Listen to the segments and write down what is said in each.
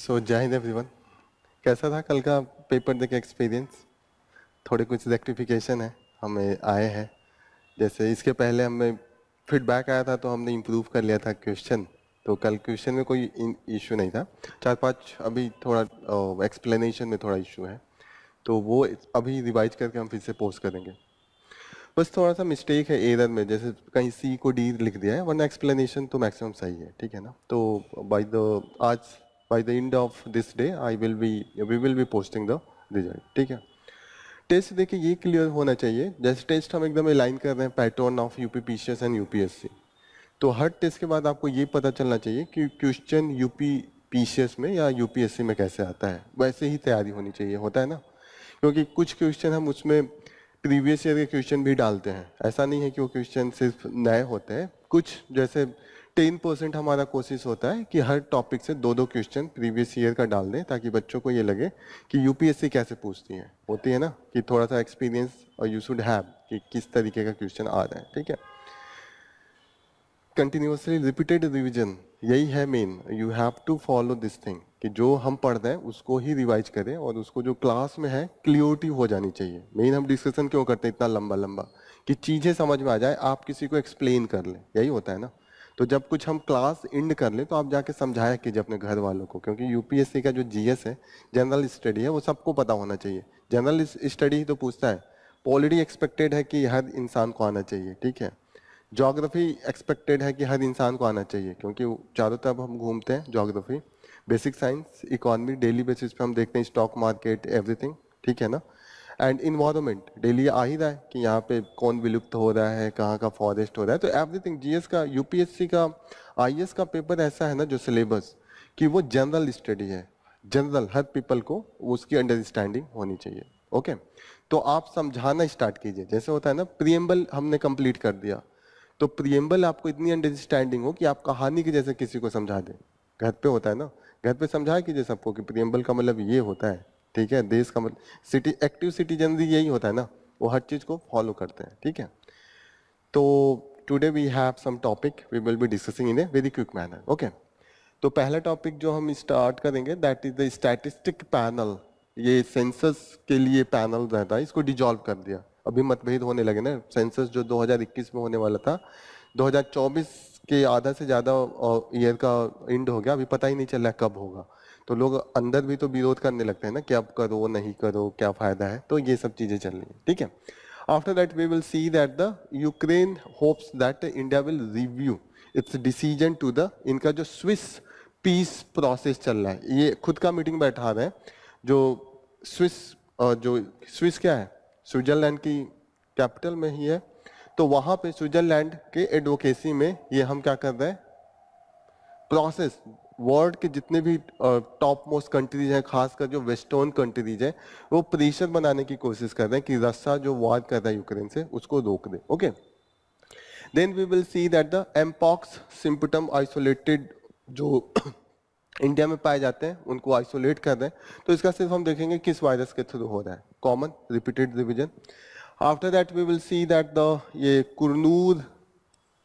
सो जाहिद जय एवरीवन कैसा था कल का पेपर देखे एक्सपीरियंस थोड़े कुछ रेक्टिफिकेशन है हमें आए हैं जैसे इसके पहले हमें फीडबैक आया था तो हमने इम्प्रूव कर लिया था क्वेश्चन तो कल क्वेश्चन में कोई इशू नहीं था चार पांच अभी थोड़ा एक्सप्लेनेशन में थोड़ा इशू है तो वो अभी रिवाइज करके हम फिर से पोस्ट करेंगे बस थोड़ा सा मिस्टेक है एरर में जैसे कहीं सी को डी लिख दिया है वरना एक्सप्लेनेशन तो मैक्सिमम सही है ठीक है ना तो बाय द आज by the end of this day I will be we will be posting the result ठीक है टेस्ट देखिए ये क्लियर होना चाहिए जैसे टेस्ट हम एकदम अलाइन कर रहे हैं pattern of U P and U तो हर टेस्ट के बाद आपको ये पता चलना चाहिए कि क्वेश्चन यू पी में या यू में कैसे आता है वैसे ही तैयारी होनी चाहिए होता है ना क्योंकि कुछ क्वेश्चन हम उसमें प्रीवियस ईयर के क्वेश्चन भी डालते हैं ऐसा नहीं है कि वो क्वेश्चन सिर्फ नए होते हैं कुछ जैसे टेन परसेंट हमारा कोशिश होता है कि हर टॉपिक से दो दो क्वेश्चन प्रीवियस ईयर का डाल दें ताकि बच्चों को ये लगे कि यूपीएससी कैसे पूछती है होती है ना कि थोड़ा सा एक्सपीरियंस और यू शुड हैव कि किस तरीके का क्वेश्चन आ रहा है ठीक है कंटिन्यूसली रिपीटेड रिविजन यही है main you have to follow this thing कि जो हम पढ़ रहे हैं उसको ही रिवाइज करें और उसको जो क्लास में है क्लियोरिटी हो जानी चाहिए मेन हम डिस्कशन क्यों करते हैं इतना लंबा लंबा कि चीज़ें समझ में आ जाए आप किसी को एक्सप्लेन कर लें यही होता है ना तो जब कुछ हम क्लास एंड कर ले तो आप जाके समझाया कीजिए अपने घर वालों को क्योंकि यूपीएससी का जो जीएस है जनरल स्टडी है वो सबको पता होना चाहिए जनरल स्टडी ही तो पूछता है पॉलिटी एक्सपेक्टेड है कि हर इंसान को आना चाहिए ठीक है जोग्राफी एक्सपेक्टेड है कि हर इंसान को आना चाहिए क्योंकि चारों तरफ हम घूमते हैं geography basic science economy daily basis पे हम देखते हैं स्टॉक मार्केट एवरीथिंग ठीक है ना एंड इन्वायरमेंट डेली आ ही रहा है कि यहाँ पे कौन विलुप्त हो रहा है कहाँ का फॉरेस्ट हो रहा है तो एवरीथिंग जीएस का यूपीएससी का आईएएस का पेपर ऐसा है ना जो सिलेबस कि वो जनरल स्टडी है जनरल हर पीपल को उसकी अंडरस्टैंडिंग होनी चाहिए ओके तो आप समझाना स्टार्ट कीजिए जैसे होता है ना प्रियम्बल हमने कंप्लीट कर दिया तो प्रियम्बल आपको इतनी अंडरस्टैंडिंग हो कि आप कहानी के जैसे किसी को समझा दें घर पे होता है ना घर पे समझा कीजिए सबको कि प्रियम्बल का मतलब ये होता है ठीक है देश का मतलब सिटी एक्टिव सिटीजन भी यही होता है ना वो हर चीज़ को फॉलो करते हैं ठीक है तो today we have some topic we will be discussing in a very quick manner okay तो पहला टॉपिक जो हम स्टार्ट करेंगे that is the statistic panel ये सेंसस के लिए पैनल रहता है इसको डिजॉल्व कर दिया अभी मतभेद होने लगे ना सेंसस जो 2021 में होने वाला था 2024 के आधा से ज़्यादा ईयर का एंड हो गया अभी पता ही नहीं चल रहा कब होगा तो लोग अंदर भी तो विरोध करने लगते हैं ना कि आप करो नहीं करो क्या फ़ायदा है तो ये सब चीज़ें चल रही हैं ठीक है after that we will see that the Ukraine hopes that India will review its decision to the इनका जो स्विस पीस प्रोसेस चल रहा है ये खुद का मीटिंग बैठा रहे हैं जो स्विस जो स्विस क्या है स्विट्जरलैंड की कैपिटल में ही है तो वहाँ पे स्विट्जरलैंड के एडवोकेसी में ये हम क्या कर रहे हैं प्रोसेस वर्ल्ड के जितने भी टॉप मोस्ट कंट्रीज हैं खासकर जो वेस्टर्न कंट्रीज हैं वो प्रेशर बनाने की कोशिश कर रहे हैं कि रस्सा जो वार कर रहा है यूक्रेन से उसको रोक दे okay then we will see that the mpox symptom isolated जो इंडिया में पाए जाते हैं उनको आइसोलेट कर रहे हैं तो इसका सिर्फ हम देखेंगे किस वायरस के थ्रू हो रहा है common repeated revision after that we will see that the ये कुरनूर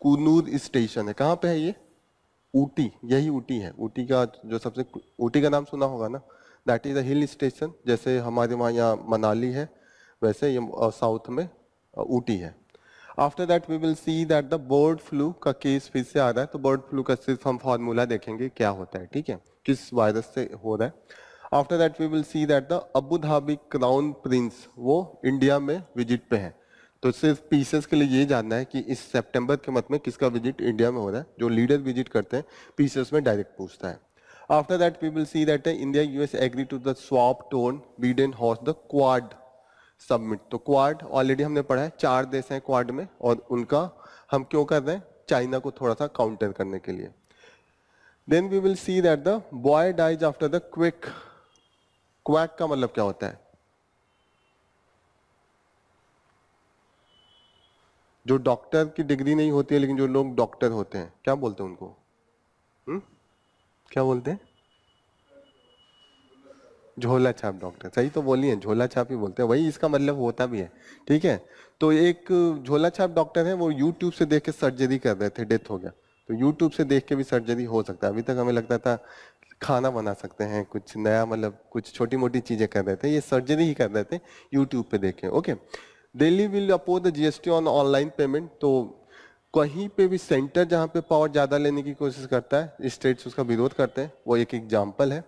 कुरनूर स्टेशन है कहाँ पे है ये ऊटी यही ऊटी है ऊटी का जो सबसे ऊटी का नाम सुना होगा ना that is a hill station जैसे हमारे वहाँ यहाँ मनाली है वैसे ये साउथ में ऊटी है after that we will see that the bird flu का केस फिर से आ रहा है तो बर्ड फ्लू का सिर्फ हम फॉर्मूला देखेंगे क्या होता है ठीक है किस वायरस से हो रहा है after that we will see that the Abu Dhabi crown prince वो इंडिया में विजिट पे हैं तो सिर्फ पीसीएस के लिए ये जानना है कि इस सितंबर के मत में किसका विजिट इंडिया में हो रहा है जो लीडर विजिट करते हैं पीसीएस में डायरेक्ट पूछता है after that will see that India US agree to the swap turn bid host the Quad summit तो क्वाड ऑलरेडी हमने पढ़ा है चार देश हैं क्वाड में और उनका हम क्यों कर रहे हैं चाइना को थोड़ा सा काउंटर करने के लिए then we will see that the boy dies after the quick quack का मतलब क्या होता है जो डॉक्टर की डिग्री नहीं होती है लेकिन जो लोग डॉक्टर होते हैं क्या बोलते हैं उनको हुँ? हम्म? क्या बोलते हैं झोला छाप डॉक्टर सही तो बोलिए झोला छाप ही बोलते हैं वही इसका मतलब होता भी है ठीक है तो एक झोला छाप डॉक्टर है वो यूट्यूब से देख के सर्जरी कर रहे थे डेथ हो गया तो यूट्यूब से देख के भी सर्जरी हो सकता है अभी तक हमें लगता था खाना बना सकते हैं कुछ नया मतलब कुछ छोटी मोटी चीज़ें कर रहे थे ये सर्जरी ही कर रहे थे यूट्यूब पे देखे okay Delhi will oppose the GST on online payment तो कहीं पे भी सेंटर जहाँ पे पावर ज़्यादा लेने की कोशिश करता है स्टेट्स उसका विरोध करते हैं वो एक एग्जाम्पल है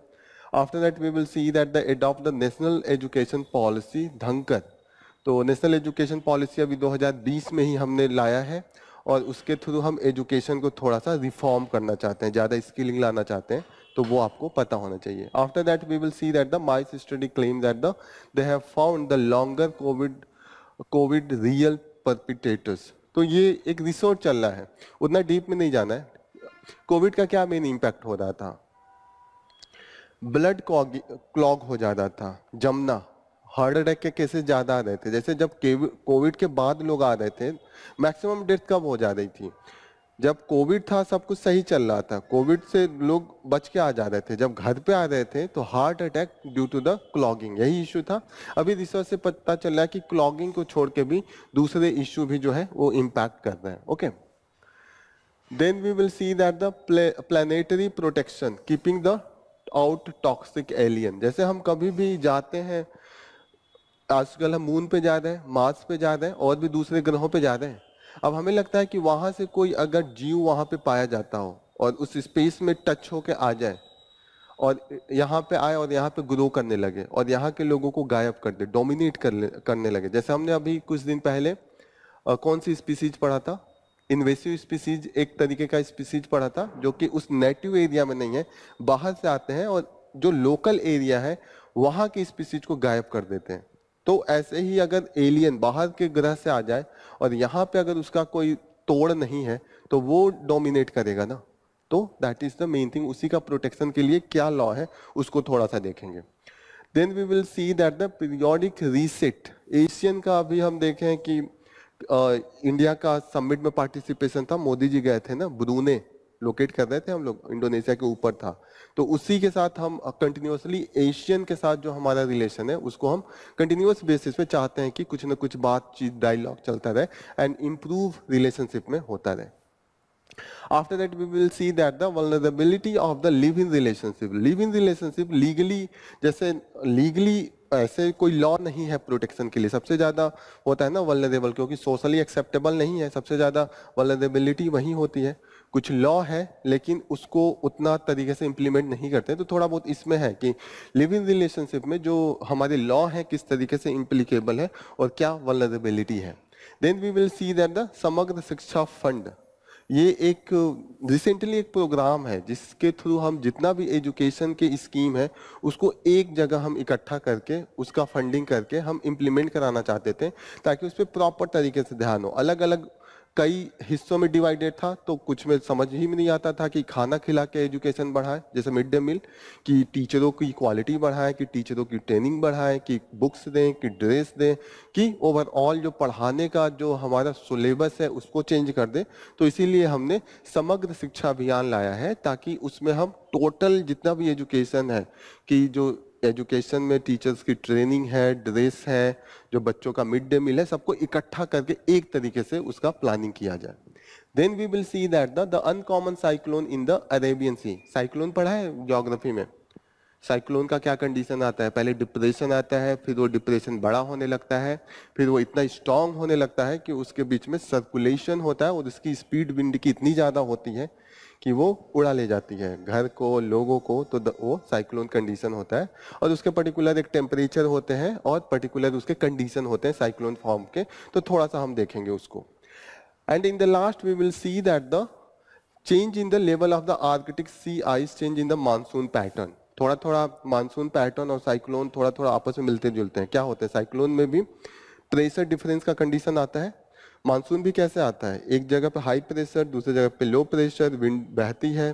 after that we will see that the adopt the national education policy Dhankhar तो नेशनल एजुकेशन पॉलिसी अभी 2020 में ही हमने लाया है और उसके थ्रू हम एजुकेशन को थोड़ा सा रिफॉर्म करना चाहते हैं ज़्यादा स्किलिंग लाना चाहते हैं तो वो आपको पता होना चाहिए after that we will see that the my study claim that the they have found the longer Covid Covid real perpetrators तो ये एक रिसोर्च चल रहा है उतना डीप में नहीं जाना है कोविड का क्या मेन इम्पैक्ट हो रहा था ब्लड क्लॉग हो जा रहा था जमना हार्ट अटैक के केसेस ज़्यादा आ रहे थे जैसे जब कोविड के बाद लोग आ रहे थे मैक्सिमम डेथ कब हो जा रही थी जब कोविड था सब कुछ सही चल रहा था कोविड से लोग बच के आ जा रहे थे जब घर पे आ रहे थे तो heart attack due to the clogging यही इशू था अभी रिसर्च से पता चल रहा है कि क्लॉगिंग को छोड़ के भी दूसरे इशू भी जो है वो इम्पैक्ट कर रहे हैं okay then we will see that the planetary protection keeping the out toxic alien जैसे हम कभी भी जाते हैं आजकल हम मून पे जा रहे हैं मार्स पे जा रहे हैं और भी दूसरे ग्रहों पे जा रहे हैं अब हमें लगता है कि वहां से कोई अगर जीव वहां पे पाया जाता हो और उस स्पेस में टच होके आ जाए और यहाँ पे आए और यहाँ पे ग्रो करने लगे और यहाँ के लोगों को गायब कर दे डोमिनेट कर करने लगे जैसे हमने अभी कुछ दिन पहले आ, कौन सी स्पीसीज पढ़ा था इन्वेसिव स्पीसीज एक तरीके का स्पीसीज पढ़ा था जो कि उस नेटिव एरिया में नहीं है बाहर से आते हैं और जो लोकल एरिया है वहाँ की स्पीसीज को गायब कर देते हैं तो ऐसे ही अगर एलियन बाहर के ग्रह से आ जाए और यहाँ पे अगर उसका कोई तोड़ नहीं है तो वो डोमिनेट करेगा ना तो that is the main thing उसी का प्रोटेक्शन के लिए क्या लॉ है उसको थोड़ा सा देखेंगे then we will see that the periodic reset ASEAN का अभी हम देखें कि आ, इंडिया का समिट में पार्टिसिपेशन था मोदी जी गए थे ना ब्रूने लोकेट कर रहे थे हम लोग इंडोनेशिया के ऊपर था तो उसी के साथ हम कंटिन्यूसली एशियन के साथ जो हमारा रिलेशन है उसको हम कंटिन्यूस बेसिस पे चाहते हैं कि कुछ ना कुछ बातचीत डायलॉग चलता रहे एंड इम्प्रूव रिलेशनशिप में होता रहे after that we will see that the vulnerability of the living relationship Living relationship legally जैसे legally ऐसे कोई लॉ नहीं है प्रोटेक्शन के लिए सबसे ज़्यादा होता है ना vulnerable क्योंकि सोशली एक्सेप्टेबल नहीं है सबसे ज़्यादा vulnerability वही होती है कुछ लॉ है लेकिन उसको उतना तरीके से इम्प्लीमेंट नहीं करते तो थोड़ा बहुत इसमें है कि लिव इन रिलेशनशिप में जो हमारे लॉ है किस तरीके से इम्प्लीकेबल है और क्या वलरेबिलिटी है then we will see that the Samagra Shiksha fund ये एक रिसेंटली एक प्रोग्राम है जिसके थ्रू हम जितना भी एजुकेशन के स्कीम है उसको एक जगह हम इकट्ठा करके उसका फंडिंग करके हम इम्प्लीमेंट कराना चाहते थे ताकि उस पर प्रॉपर तरीके से ध्यान हो अलग अलग कई हिस्सों में डिवाइडेड था तो कुछ में समझ ही में नहीं आता था कि खाना खिला के एजुकेशन बढ़ाएं जैसे मिड डे मील कि टीचरों की क्वालिटी बढ़ाएं कि टीचरों की ट्रेनिंग बढ़ाएं कि बुक्स दें कि ड्रेस दें कि ओवरऑल जो पढ़ाने का जो हमारा सिलेबस है उसको चेंज कर दें तो इसीलिए हमने समग्र शिक्षा अभियान लाया है ताकि उसमें हम टोटल जितना भी एजुकेशन है कि जो एजुकेशन में टीचर्स की ट्रेनिंग है ड्रेस है जो बच्चों का मिड डे मील है सबको इकट्ठा करके एक तरीके से उसका प्लानिंग किया जाए then we will see that the uncommon cyclone in the Arabian sea cyclone पढ़ा है जोग्राफी में साइक्लोन का क्या कंडीशन आता है पहले डिप्रेशन आता है फिर वो डिप्रेशन बड़ा होने लगता है फिर वो इतना स्ट्रांग होने लगता है कि उसके बीच में सर्कुलेशन होता है और उसकी स्पीड विंड की इतनी ज़्यादा होती है कि वो उड़ा ले जाती है घर को लोगों को तो वो साइक्लोन कंडीशन होता है और उसके पर्टिकुलर एक टेम्परेचर होते हैं और पर्टिकुलर उसके कंडीशन होते हैं साइक्लोन फॉर्म के तो थोड़ा सा हम देखेंगे उसको and in the last we will see that the change in the level of the Arctic sea ice change in the monsoon pattern थोड़ा थोड़ा मानसून पैटर्न और साइक्लोन थोड़ा थोड़ा आपस में मिलते जुलते हैं क्या होते हैं साइक्लोन में भी प्रेशर डिफरेंस का कंडीशन आता है मानसून भी कैसे आता है एक जगह पे हाई प्रेशर दूसरी जगह पे लो प्रेशर विंड बहती है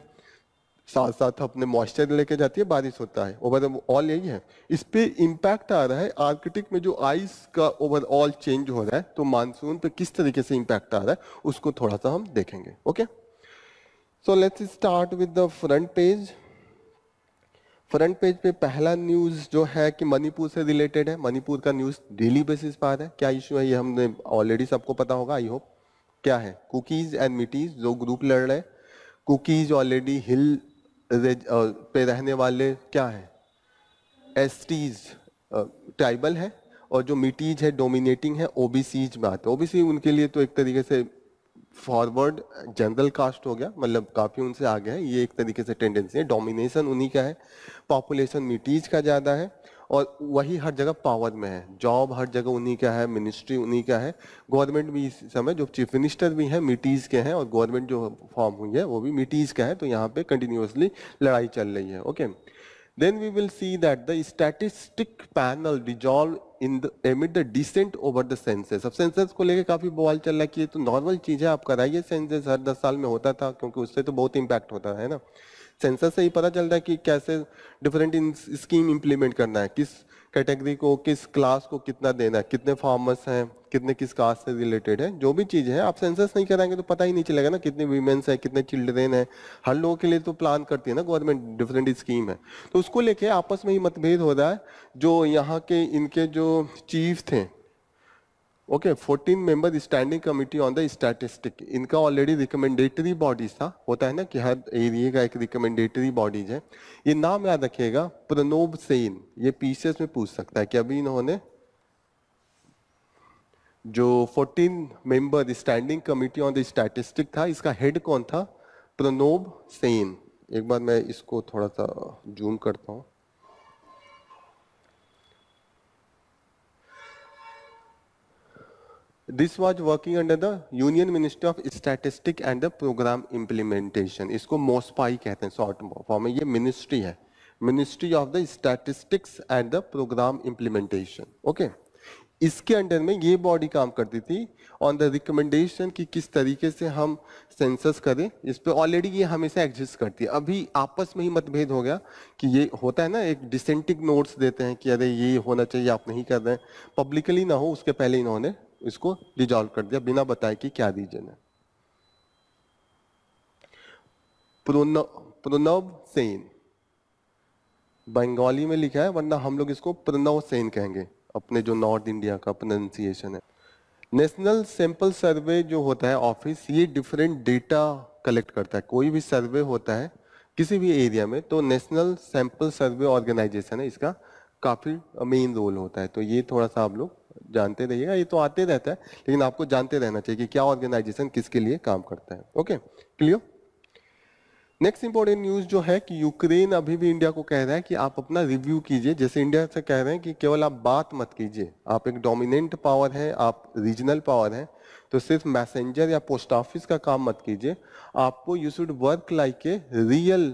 साथ साथ अपने मॉइस्चर लेके जाती है बारिश होता है ओवरऑल यही है इस पर इम्पैक्ट आ रहा है आर्कटिक में जो आइस का ओवरऑल चेंज हो रहा है तो मानसून पे किस तरीके से इम्पैक्ट आ रहा है उसको थोड़ा सा हम देखेंगे okay so let's start with the front page front page पे पहला न्यूज जो है कि मणिपुर से रिलेटेड है मणिपुर का न्यूज डेली बेसिस पर है क्या इशू है ये हमने ऑलरेडी सबको पता होगा आई होप क्या है कुकीज एंड मिटीज जो ग्रुप लड़ रहे कुकीज ऑलरेडी हिल पे रहने वाले क्या है एसटीज ट्राइबल है और जो मिटीज है डोमिनेटिंग है ओबीसीज में आते ओबीसी उनके लिए तो एक तरीके से फॉरवर्ड जनरल कास्ट हो गया मतलब काफ़ी उनसे आगे है ये एक तरीके से टेंडेंसी है डोमिनेशन उन्हीं का है पॉपुलेशन मिटीज का ज़्यादा है और वही हर जगह पावर में है जॉब हर जगह उन्हीं का है मिनिस्ट्री उन्हीं का है गवर्नमेंट भी इस समय जो चीफ मिनिस्टर भी हैं मिटीज़ के हैं और गवर्नमेंट जो फॉर्म हुई है वो भी मिटीज़ का है तो यहाँ पे कंटिन्यूसली लड़ाई चल रही है okay then we will see that the statistic panel dissolve in amid the dissent over the census अब सेंसेस को लेके काफ़ी बवाल चल रहा है कि ये तो नॉर्मल चीज़ है आप कराइए सेंसेस हर दस साल में होता था क्योंकि उससे तो बहुत इम्पैक्ट होता है ना सेंसस से ही पता चलता है कि कैसे डिफरेंट स्कीम इंप्लीमेंट करना है किस कैटेगरी को किस क्लास को कितना देना है कितने फार्मर्स हैं कितने किस कास्ट से रिलेटेड है जो भी चीज़ है आप सेंसस नहीं कराएंगे तो पता ही नहीं चलेगा ना कितने वीमेंस हैं कितने चिल्ड्रेन हैं हर लोगों के लिए तो प्लान करती है ना गवर्नमेंट डिफरेंट स्कीम है तो उसको लेके आपस में ही मतभेद हो रहा है जो यहाँ के इनके जो चीफ थे okay fourteen member standing committee on the statistic इनका ऑलरेडी रिकमेंडेटरी बॉडीज था होता है ना कि हर एरिए का एक रिकमेंडेटरी बॉडीज है ये नाम याद रखिएगा प्रनोब सेन ये पीसीएस में पूछ सकता है कि अभी इन्होंने जो 14 member standing committee on the statistic था इसका हेड कौन था प्रनोब सेन एक बार मैं इसको थोड़ा सा जूम करता हूँ this was working under the union ministry of statistic and the programme implementation इसको मोस्पाई कहते हैं शॉर्ट फॉर्म में ये मिनिस्ट्री है ministry of the statistics and the programme implementation okay इसके अंडर में ये बॉडी काम करती थी ऑन द रिकमेंडेशन कि किस तरीके से हम सेंसस करें इस पर ऑलरेडी ये हमेशा एग्जिस्ट करती है अभी आपस में ही मतभेद हो गया कि ये होता है ना एक डिसेंटिक नोट्स देते हैं कि अरे ये होना चाहिए आप नहीं कर रहे हैं पब्लिकली ना हो उसके पहले इन्होंने इसको डिजॉल्व कर दिया बिना बताए कि क्या रीजन है प्रणव सेन बंगाली में लिखा है वरना हम लोग इसको प्रणव सेन कहेंगे अपने जो नॉर्थ इंडिया का प्रोनाउंसिएशन है नेशनल सैंपल सर्वे जो होता है ऑफिस ये डिफरेंट डेटा कलेक्ट करता है कोई भी सर्वे होता है किसी भी एरिया में तो नेशनल सैंपल सर्वे ऑर्गेनाइजेशन है इसका काफ़ी मेन रोल होता है तो ये थोड़ा सा आप लोग जानते रहिएगा ये तो आते रहता है लेकिन आपको जानते रहना चाहिए कि क्या ऑर्गेनाइजेशन किसके लिए काम करता है okay clear next important news जो है कि यूक्रेन अभी भी इंडिया को कह रहा है कि आप अपना रिव्यू कीजिए जैसे इंडिया से कह रहे हैं कि केवल आप बात मत कीजिए आप एक डोमिनेंट पावर है आप रीजनल पावर है तो सिर्फ मैसेंजर या पोस्ट ऑफिस का काम मत कीजिए आपको you should work like a real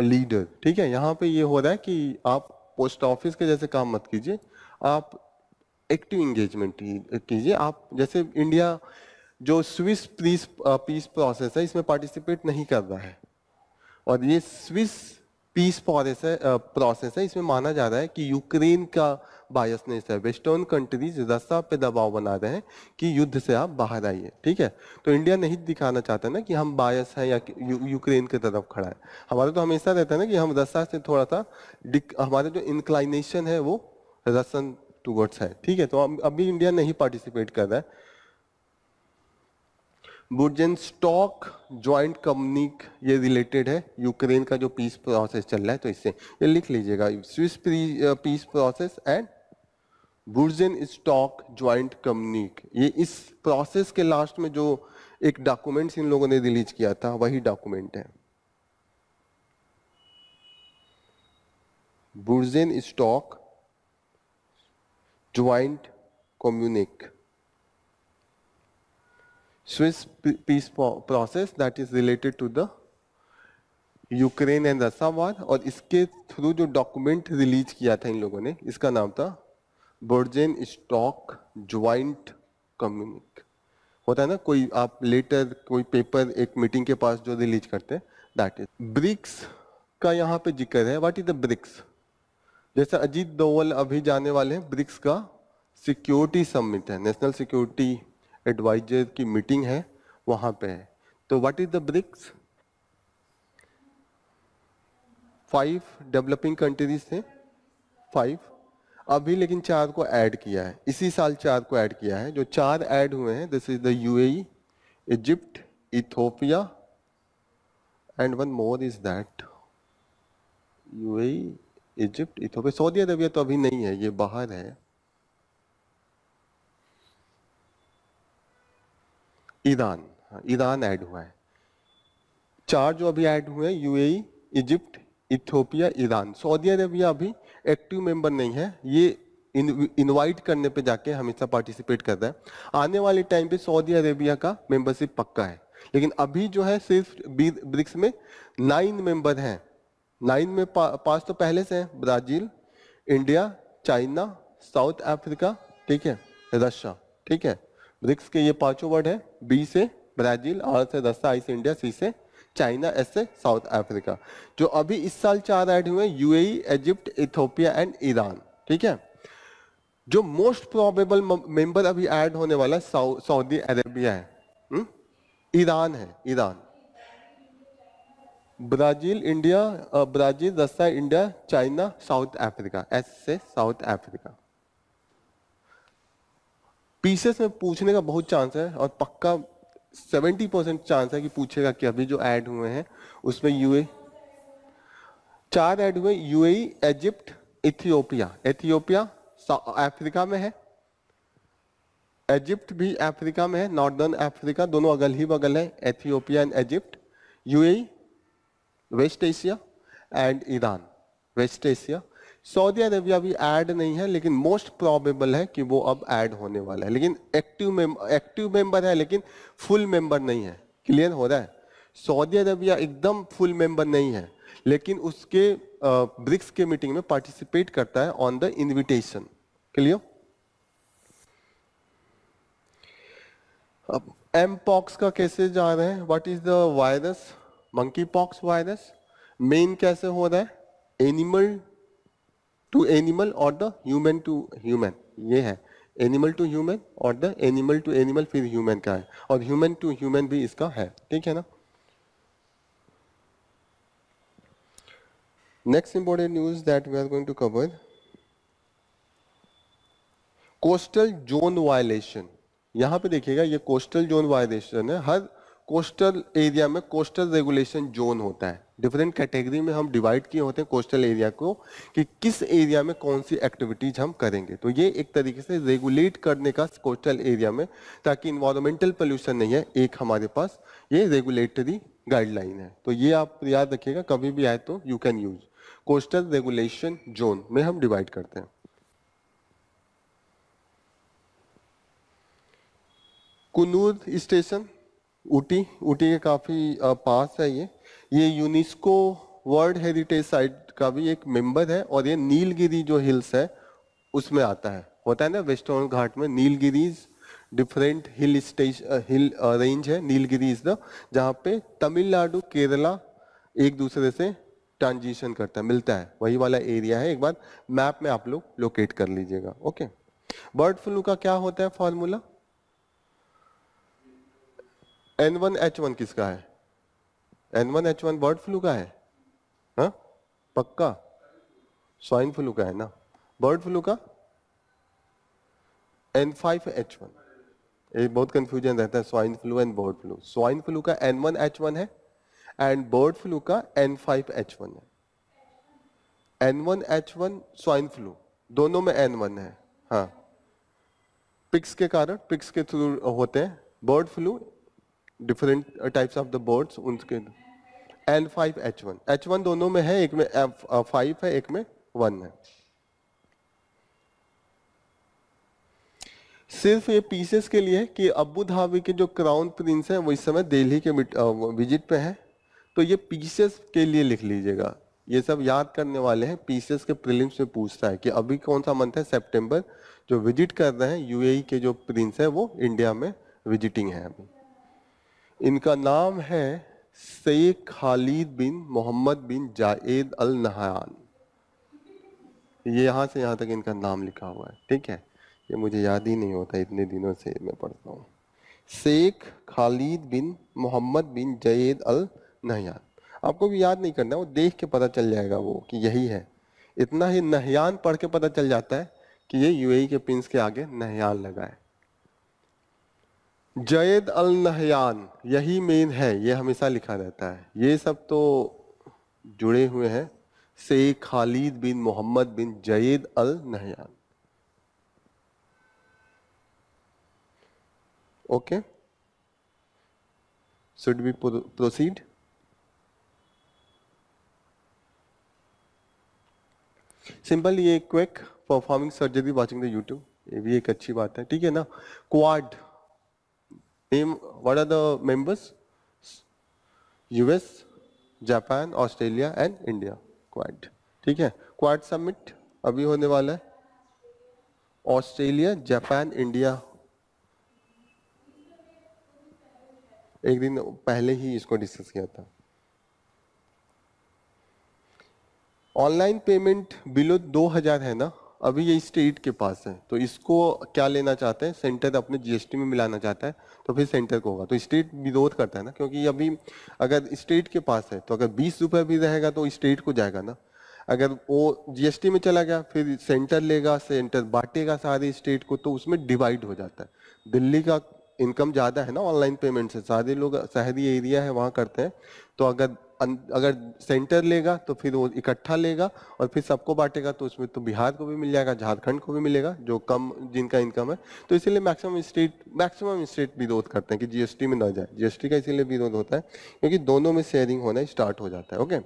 leader ठीक है यहाँ पे ये हो रहा है कि आप पोस्ट ऑफिस के जैसे काम मत कीजिए आप एक्टिव इंगेजमेंट कीजिए आप जैसे इंडिया जो स्विस प्लीज पीस प्रोसेस है इसमें पार्टिसिपेट नहीं कर रहा है और ये स्विस पीस प्रोसेस है इसमें माना जा रहा है कि यूक्रेन का बायसनेस है वेस्टर्न कंट्रीज रस्ता पे दबाव बना रहे हैं कि युद्ध से आप बाहर आइए ठीक है तो इंडिया नहीं दिखाना चाहता ना कि हम बायस हैं या यू, यूक्रेन की तरफ खड़ा है हमारा तो हमेशा रहता है ना कि हम रस्ता से थोड़ा सा हमारे जो इंक्लाइनेशन है वो रसन टूवर्ड्स है ठीक है तो अभी इंडिया नहीं पार्टिसिपेट कर रहा है बुर्जन स्टॉक ज्वाइंट कंपनी ये रिलेटेड है यूक्रेन का जो पीस प्रोसेस चल रहा है तो इससे ये लिख लीजिएगा Swiss peace process and Burgenstock joint communique ये इस प्रोसेस के लास्ट में जो एक डॉक्यूमेंट इन लोगों ने रिलीज किया था वही डॉक्यूमेंट है Burgenstock joint communique. Swiss peace process that is related to the Ukraine and Russia war और इसके थ्रू जो डॉक्यूमेंट रिलीज किया था इन लोगों ने इसका नाम था बर्जेन स्टॉक ज्वाइंट कम्युनिक होता है ना कोई आप लेटर कोई पेपर एक मीटिंग के पास जो रिलीज करते हैं दैट इज ब्रिक्स का यहाँ पे जिक्र है व्हाट इज द ब्रिक्स जैसे अजीत दोवल अभी जाने वाले हैं ब्रिक्स का सिक्योरिटी समिट है नेशनल सिक्योरिटी एडवाइजर की मीटिंग है वहां पे है तो what is the BRICS five developing countries थे फाइव अभी लेकिन चार को ऐड किया है इसी साल चार को ऐड किया है जो चार ऐड हुए हैं this is the UAE Egypt Ethiopia and one more is that UAE Egypt Ethiopia Saudi Arabia तो अभी नहीं है ये बाहर है ईरान हाँ, ईरान ऐड हुआ है चार जो अभी ऐड हुए हैं UAE Egypt Ethiopia Iran Saudi Arabia अभी एक्टिव मेंबर नहीं है ये इनवाइट करने पे जाके हमेशा पार्टिसिपेट कर रहा है आने वाले टाइम पे सऊदी अरेबिया का मेंबरशिप पक्का है लेकिन अभी जो है सिर्फ ब्रिक्स में नाइन मेंबर हैं नाइन में पा, पांच तो पहले से हैं Brazil India China South Africa ठीक है रशिया ठीक है ब्रिक्स के ये पांचों वर्ड है बी से ब्राजील आर से रशिया आई से इंडिया सी से चाइना एस से साउथ अफ्रीका जो अभी इस साल चार ऐड हुए UAE Egypt Ethiopia and Iran ठीक है जो मोस्ट प्रोबेबल मेंबर अभी ऐड होने वाला सऊदी अरेबिया है हम्म, ईरान है Iran Brazil India Brazil Russia India China South Africa S से साउथ अफ्रीका पीसेस में पूछने का बहुत चांस है और पक्का 70 परसेंट चांस है कि पूछेगा कि अभी जो ऐड हुए हैं उसमें यूए चार ऐड हुए UAE Egypt Ethiopia Ethiopia Africa में है इजिप्ट भी अफ्रीका में है नॉर्दर्न अफ्रीका दोनों अगल ही बगल है Ethiopia and Egypt UAE West Asia and Iran West Asia Saudi Arabia भी ऐड नहीं है लेकिन मोस्ट प्रॉबेबल है कि वो अब ऐड होने वाला है लेकिन एक्टिव मेम एक्टिव मेंबर है लेकिन फुल मेंबर नहीं है क्लियर हो रहा है सऊदी अरेबिया एकदम फुल मेंबर नहीं है लेकिन उसके ब्रिक्स के मीटिंग में पार्टिसिपेट करता है ऑन द इनविटेशन क्लियर अब एम पॉक्स का कैसे जा रहे हैं what is the virus pox virus main कैसे हो रहा है एनिमल टू एनिमल और द ह्यूमन टू ह्यूमन ये है एनिमल टू ह्यूमन और द एनिमल टू एनिमल फिर ह्यूमन का है और ह्यूमन टू ह्यूमन भी इसका है ठीक है ना next important news that we are going to cover coastal zone violation यहां पे देखिएगा ये कोस्टल जोन वायलेशन है हर कोस्टल एरिया में कोस्टल रेगुलेशन जोन होता है डिफरेंट कैटेगरी में हम डिवाइड किए होते हैं कोस्टल एरिया को कि किस एरिया में कौन सी एक्टिविटीज हम करेंगे तो ये एक तरीके से रेगुलेट करने का कोस्टल एरिया में ताकि इन्वायरमेंटल पोल्यूशन नहीं है एक हमारे पास ये रेगुलेटरी गाइडलाइन है तो ये आप याद रखिएगा कभी भी आए तो you can use coastal regulation zone में हम डिवाइड करते हैं कुनूर स्टेशन ऊटी ऊटी के काफ़ी पास है ये ये यूनेस्को वर्ल्ड हेरिटेज साइट का भी एक मेंबर है और ये नीलगिरी जो हिल्स है उसमें आता है होता है ना वेस्टर्न घाट में Nilgiris different hill stage hill range है नीलगिरी इज द जहाँ पे तमिलनाडु केरला एक दूसरे से ट्रांजिशन करता है मिलता है वही वाला एरिया है एक बार मैप में आप लोग लोकेट कर लीजिएगा ओके बर्ड फ्लू का क्या होता है फॉर्मूला वन किसका है वन बर्ड फ्लू का है हा? पक्का स्वाइन फ्लू का है ना बर्ड फ्लू का वन ये बहुत कंफ्यूजन रहता है swine flu and bird flu swine flu का एन वन एच वन है एंड बर्ड फ्लू का एन फाइव एच वन है N one H one swine flu दोनों में एन वन है हाँ पिक्स के कारण पिक्स के थ्रू होते हैं bird flu different types of the birds उनके N five H one H one दोनों में है एक में फाइव uh, uh, है एक में वन है सिर्फ ये पीसेस के लिए कि अबू धाबी के जो क्राउन प्रिंस हैं वो इस समय दिल्ली के विजिट uh, पे हैं तो ये पीसेस के लिए लिख लीजिएगा ये सब याद करने वाले हैं पीसेस के प्रिलिम्स में पूछता है कि अभी कौन सा मंथ है सितंबर जो विजिट कर रहे हैं यूएई e के जो प्रिंस है वो इंडिया में विजिटिंग है अभी इनका नाम है Sheikh Khalid bin Mohamed bin Zayed Al Nahyan ये यहाँ से यहाँ तक इनका नाम लिखा हुआ है ठीक है ये मुझे याद ही नहीं होता इतने दिनों से मैं पढ़ता हूँ Sheikh Khalid bin Mohamed bin Zayed Al Nahyan आपको भी याद नहीं करना वो देख के पता चल जाएगा वो कि यही है इतना ही नहयान पढ़ के पता चल जाता है कि ये यूएई e के पिंस के आगे नहयान लगा है जयद अल नहयान यही मेन है ये हमेशा लिखा रहता है ये सब तो जुड़े हुए हैं से Khalid bin Mohamed bin Zayed Al Nahyan okay should be proceed simple ये quick performing surgery watching the YouTube ये भी एक अच्छी बात है ठीक है ना quad Name, what are the members? US, Japan Australia and India quad ठीक है quad summit अभी होने वाला है ऑस्ट्रेलिया जापान इंडिया एक दिन पहले ही इसको डिस्कस किया था ऑनलाइन पेमेंट बिलो 2000 है ना अभी ये स्टेट के पास है तो इसको क्या लेना चाहते हैं सेंटर अपने जीएसटी में मिलाना चाहता है तो फिर सेंटर को होगा तो स्टेट विरोध करता है ना क्योंकि अभी अगर स्टेट के पास है तो अगर बीस रुपये भी रहेगा तो स्टेट को जाएगा ना अगर वो जीएसटी में चला गया फिर सेंटर लेगा सेंटर बांटेगा सारे स्टेट को तो उसमें डिवाइड हो जाता है दिल्ली का इनकम ज़्यादा है ना ऑनलाइन पेमेंट से सारे लोग शहरी एरिया है वहाँ करते हैं तो अगर अगर सेंटर लेगा तो फिर वो इकट्ठा लेगा और फिर सबको बांटेगा तो उसमें तो बिहार को भी मिल जाएगा झारखंड को भी मिलेगा जो कम जिनका इनकम है तो इसीलिए मैक्सिमम स्टेट मैक्सिमम स्टेट विरोध करते हैं कि जीएसटी में ना जाए जीएसटी का इसीलिए विरोध होता है क्योंकि दोनों में शेयरिंग होना स्टार्ट हो जाता है ओके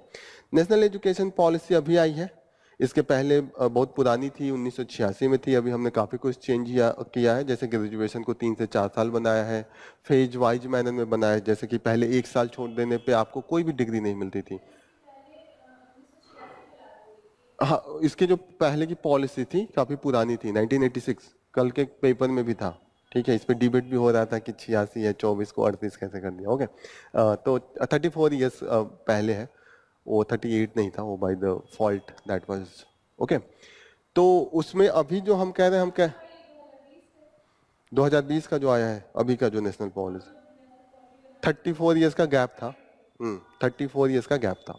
नेशनल एजुकेशन पॉलिसी अभी आई है इसके पहले बहुत पुरानी थी उन्नीस में थी अभी हमने काफ़ी कुछ चेंज किया है जैसे ग्रेजुएशन को तीन से चार साल बनाया है फेज वाइज मैनर में बनाया है जैसे कि पहले एक साल छोड़ देने पे आपको कोई भी डिग्री नहीं मिलती थी हाँ इसके जो पहले की पॉलिसी थी काफ़ी पुरानी थी 1986 कल के पेपर में भी था ठीक है इस पर डिबेट भी हो रहा था कि छियासी या चौबीस को अड़तीस कैसे कर दिया ओके तो थर्टी फोर ईयर्स पहले है वो एट नहीं था वो by the fault that was okay तो उसमें अभी जो हम कह रहे हैं हम कह 2020 का जो आया है अभी का जो नेशनल पॉलिसी 34 ईयर्स का गैप था थर्टी फोर ईयर्स का गैप था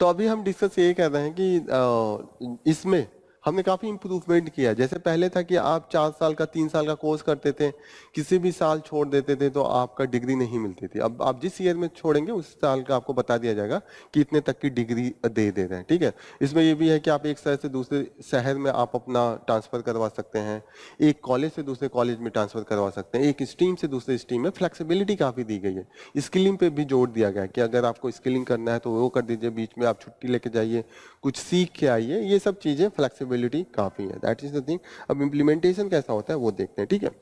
तो अभी हम डिस्कस ये कह रहे हैं कि इसमें हमने काफ़ी इम्प्रूवमेंट किया जैसे पहले था कि आप चार साल का तीन साल का कोर्स करते थे किसी भी साल छोड़ देते थे तो आपका डिग्री नहीं मिलती थी अब आप जिस ईयर में छोड़ेंगे उस साल का आपको बता दिया जाएगा कि इतने तक की डिग्री दे दे रहे हैं ठीक है इसमें यह भी है कि आप एक शहर से दूसरे शहर में आप अपना ट्रांसफ़र करवा सकते हैं एक कॉलेज से दूसरे कॉलेज में ट्रांसफ़र करवा सकते हैं एक स्ट्रीम से दूसरे स्ट्रीम में फ्लेक्सिबिलिटी काफ़ी दी गई है स्किलिंग पर भी जोर दिया गया है कि अगर आपको स्किलिंग करना है तो वो कर दीजिए बीच में आप छुट्टी लेके जाइए कुछ सीख के आइए ये सब चीज़ें फ्लेक्सीबिलिटी एलिजिबिलिटी काफ़ी है दैट इज़ द थिंग अब इम्प्लीमेंटेशन कैसा होता है वो देखते हैं ठीक है